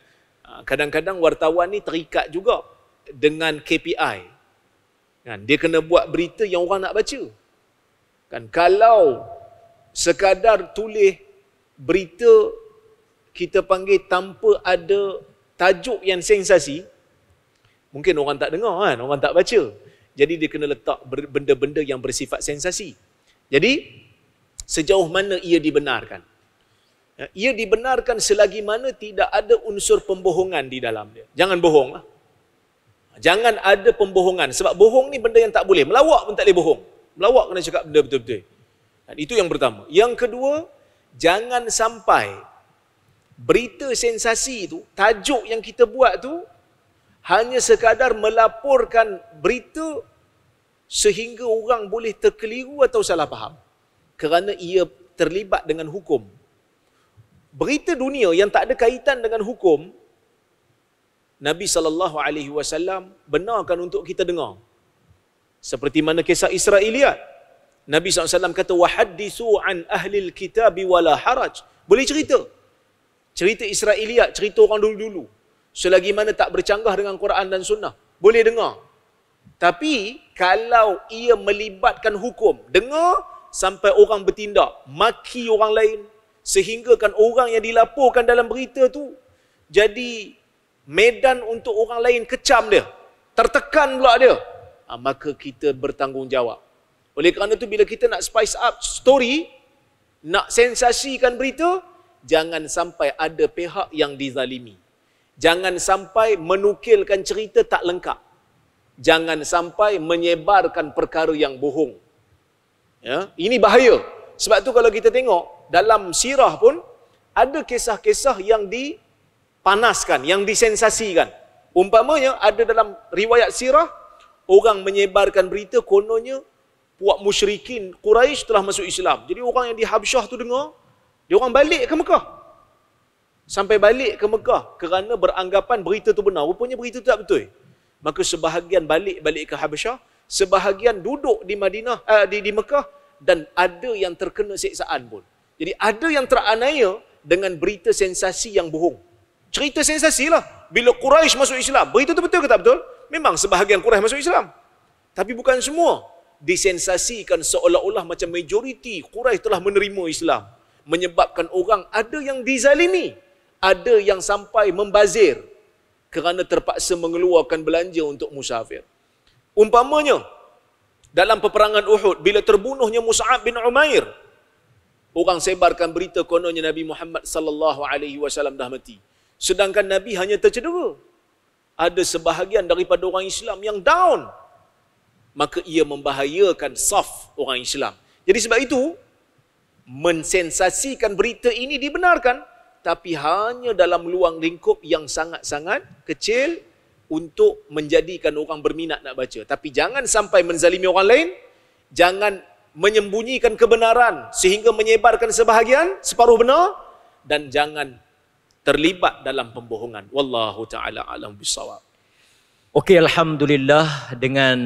Ah, kadang-kadang wartawan ni terikat juga dengan KPI. Kan, dia kena buat berita yang orang nak baca. Kan kalau sekadar tulis berita kita panggil tanpa ada tajuk yang sensasi, mungkin orang tak dengar kan, orang tak baca. Jadi dia kena letak benda-benda yang bersifat sensasi. Jadi sejauh mana ia dibenarkan? Ia dibenarkan selagi mana tidak ada unsur pembohongan di dalam dia. Jangan bohong. Lah. Jangan ada pembohongan. Sebab bohong ni benda yang tak boleh. Melawak pun tak boleh bohong. Melawak kena cakap benda betul-betul. itu yang pertama. Yang kedua, jangan sampai berita sensasi itu, tajuk yang kita buat tu hanya sekadar melaporkan berita sehingga orang boleh terkeliru atau salah faham. Kerana ia terlibat dengan hukum berita dunia yang tak ada kaitan dengan hukum Nabi sallallahu alaihi wasallam benarkan untuk kita dengar. Seperti mana kisah Israiliyat. Nabi SAW kata wahaddisu an ahli alkitab wala haraj. Boleh cerita. Cerita Israiliyat, cerita orang dulu-dulu. Selagi mana tak bercanggah dengan Quran dan sunnah, boleh dengar. Tapi kalau ia melibatkan hukum, dengar sampai orang bertindak, maki orang lain, Sehingga kan orang yang dilaporkan dalam berita tu jadi medan untuk orang lain kecam dia tertekan pula dia ha, maka kita bertanggungjawab oleh kerana tu bila kita nak spice up story nak sensasikan berita jangan sampai ada pihak yang dizalimi jangan sampai menukilkan cerita tak lengkap jangan sampai menyebarkan perkara yang bohong ya ini bahaya sebab tu kalau kita tengok dalam sirah pun ada kisah-kisah yang dipanaskan, yang disensasikan. Umpamanya ada dalam riwayat sirah, orang menyebarkan berita kononnya puak musyrikin Quraisy telah masuk Islam. Jadi orang yang di Habsyah tu dengar, dia orang balik ke Mekah. Sampai balik ke Mekah kerana beranggapan berita tu benar. Rupanya berita tu tak betul. Maka sebahagian balik-balik ke Habsyah, sebahagian duduk di Madinah, eh, di, di Mekah dan ada yang terkena siksaan pun. Jadi ada yang teranaya dengan berita sensasi yang bohong. Cerita sensasi lah. Bila Quraisy masuk Islam, berita tu betul ke tak betul? Memang sebahagian Quraisy masuk Islam. Tapi bukan semua. Disensasikan seolah-olah macam majoriti Quraisy telah menerima Islam. Menyebabkan orang ada yang dizalimi. Ada yang sampai membazir. Kerana terpaksa mengeluarkan belanja untuk musafir. Umpamanya, dalam peperangan Uhud, bila terbunuhnya Mus'ab bin Umair, orang sebarkan berita kononnya Nabi Muhammad sallallahu alaihi wasallam dah mati. Sedangkan Nabi hanya tercedera. Ada sebahagian daripada orang Islam yang down. Maka ia membahayakan saf orang Islam. Jadi sebab itu mensensasikan berita ini dibenarkan tapi hanya dalam luang lingkup yang sangat-sangat kecil untuk menjadikan orang berminat nak baca. Tapi jangan sampai menzalimi orang lain, jangan menyembunyikan kebenaran sehingga menyebarkan sebahagian separuh benar dan jangan terlibat dalam pembohongan wallahu taala alam bisawab okey alhamdulillah dengan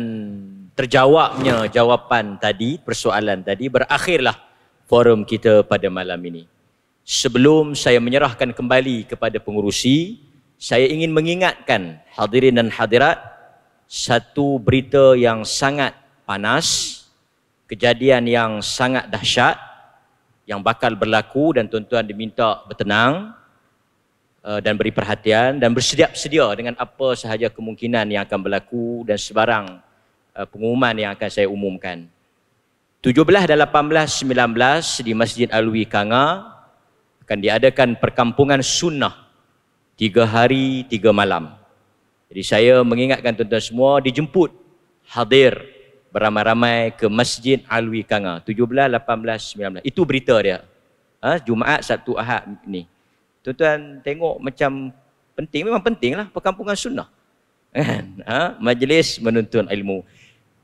terjawabnya jawapan tadi persoalan tadi berakhirlah forum kita pada malam ini sebelum saya menyerahkan kembali kepada pengurusi saya ingin mengingatkan hadirin dan hadirat satu berita yang sangat panas kejadian yang sangat dahsyat yang bakal berlaku dan tuan-tuan diminta bertenang eh, dan beri perhatian dan bersedia-sedia dengan apa sahaja kemungkinan yang akan berlaku dan sebarang eh, pengumuman yang akan saya umumkan. 17 dan 18 19 di Masjid Alwi Kanga akan diadakan perkampungan sunnah tiga hari tiga malam. Jadi saya mengingatkan tuan-tuan semua dijemput hadir beramai-ramai ke Masjid Alwi Kanga. 17, 18, 19. Itu berita dia. Ha? Jumaat, Sabtu, Ahad ni. Tuan-tuan tengok macam penting. Memang pentinglah lah perkampungan sunnah. Kan? Ha? Majlis menuntun ilmu.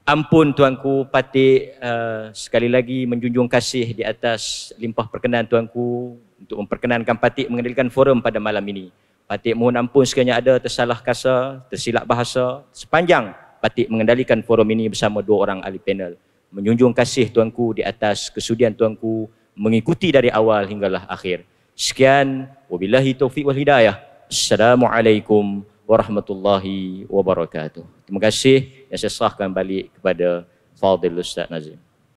Ampun tuanku patik uh, sekali lagi menjunjung kasih di atas limpah perkenan tuanku untuk memperkenankan patik mengendalikan forum pada malam ini. Patik mohon ampun sekiranya ada tersalah kasar, tersilap bahasa sepanjang patik mengendalikan forum ini bersama dua orang ahli panel. Menyunjung kasih tuanku di atas kesudian tuanku mengikuti dari awal hinggalah akhir. Sekian, wabillahi taufiq wal hidayah. Assalamualaikum warahmatullahi wabarakatuh. Terima kasih dan saya serahkan balik kepada Fadil Ustaz Nazim.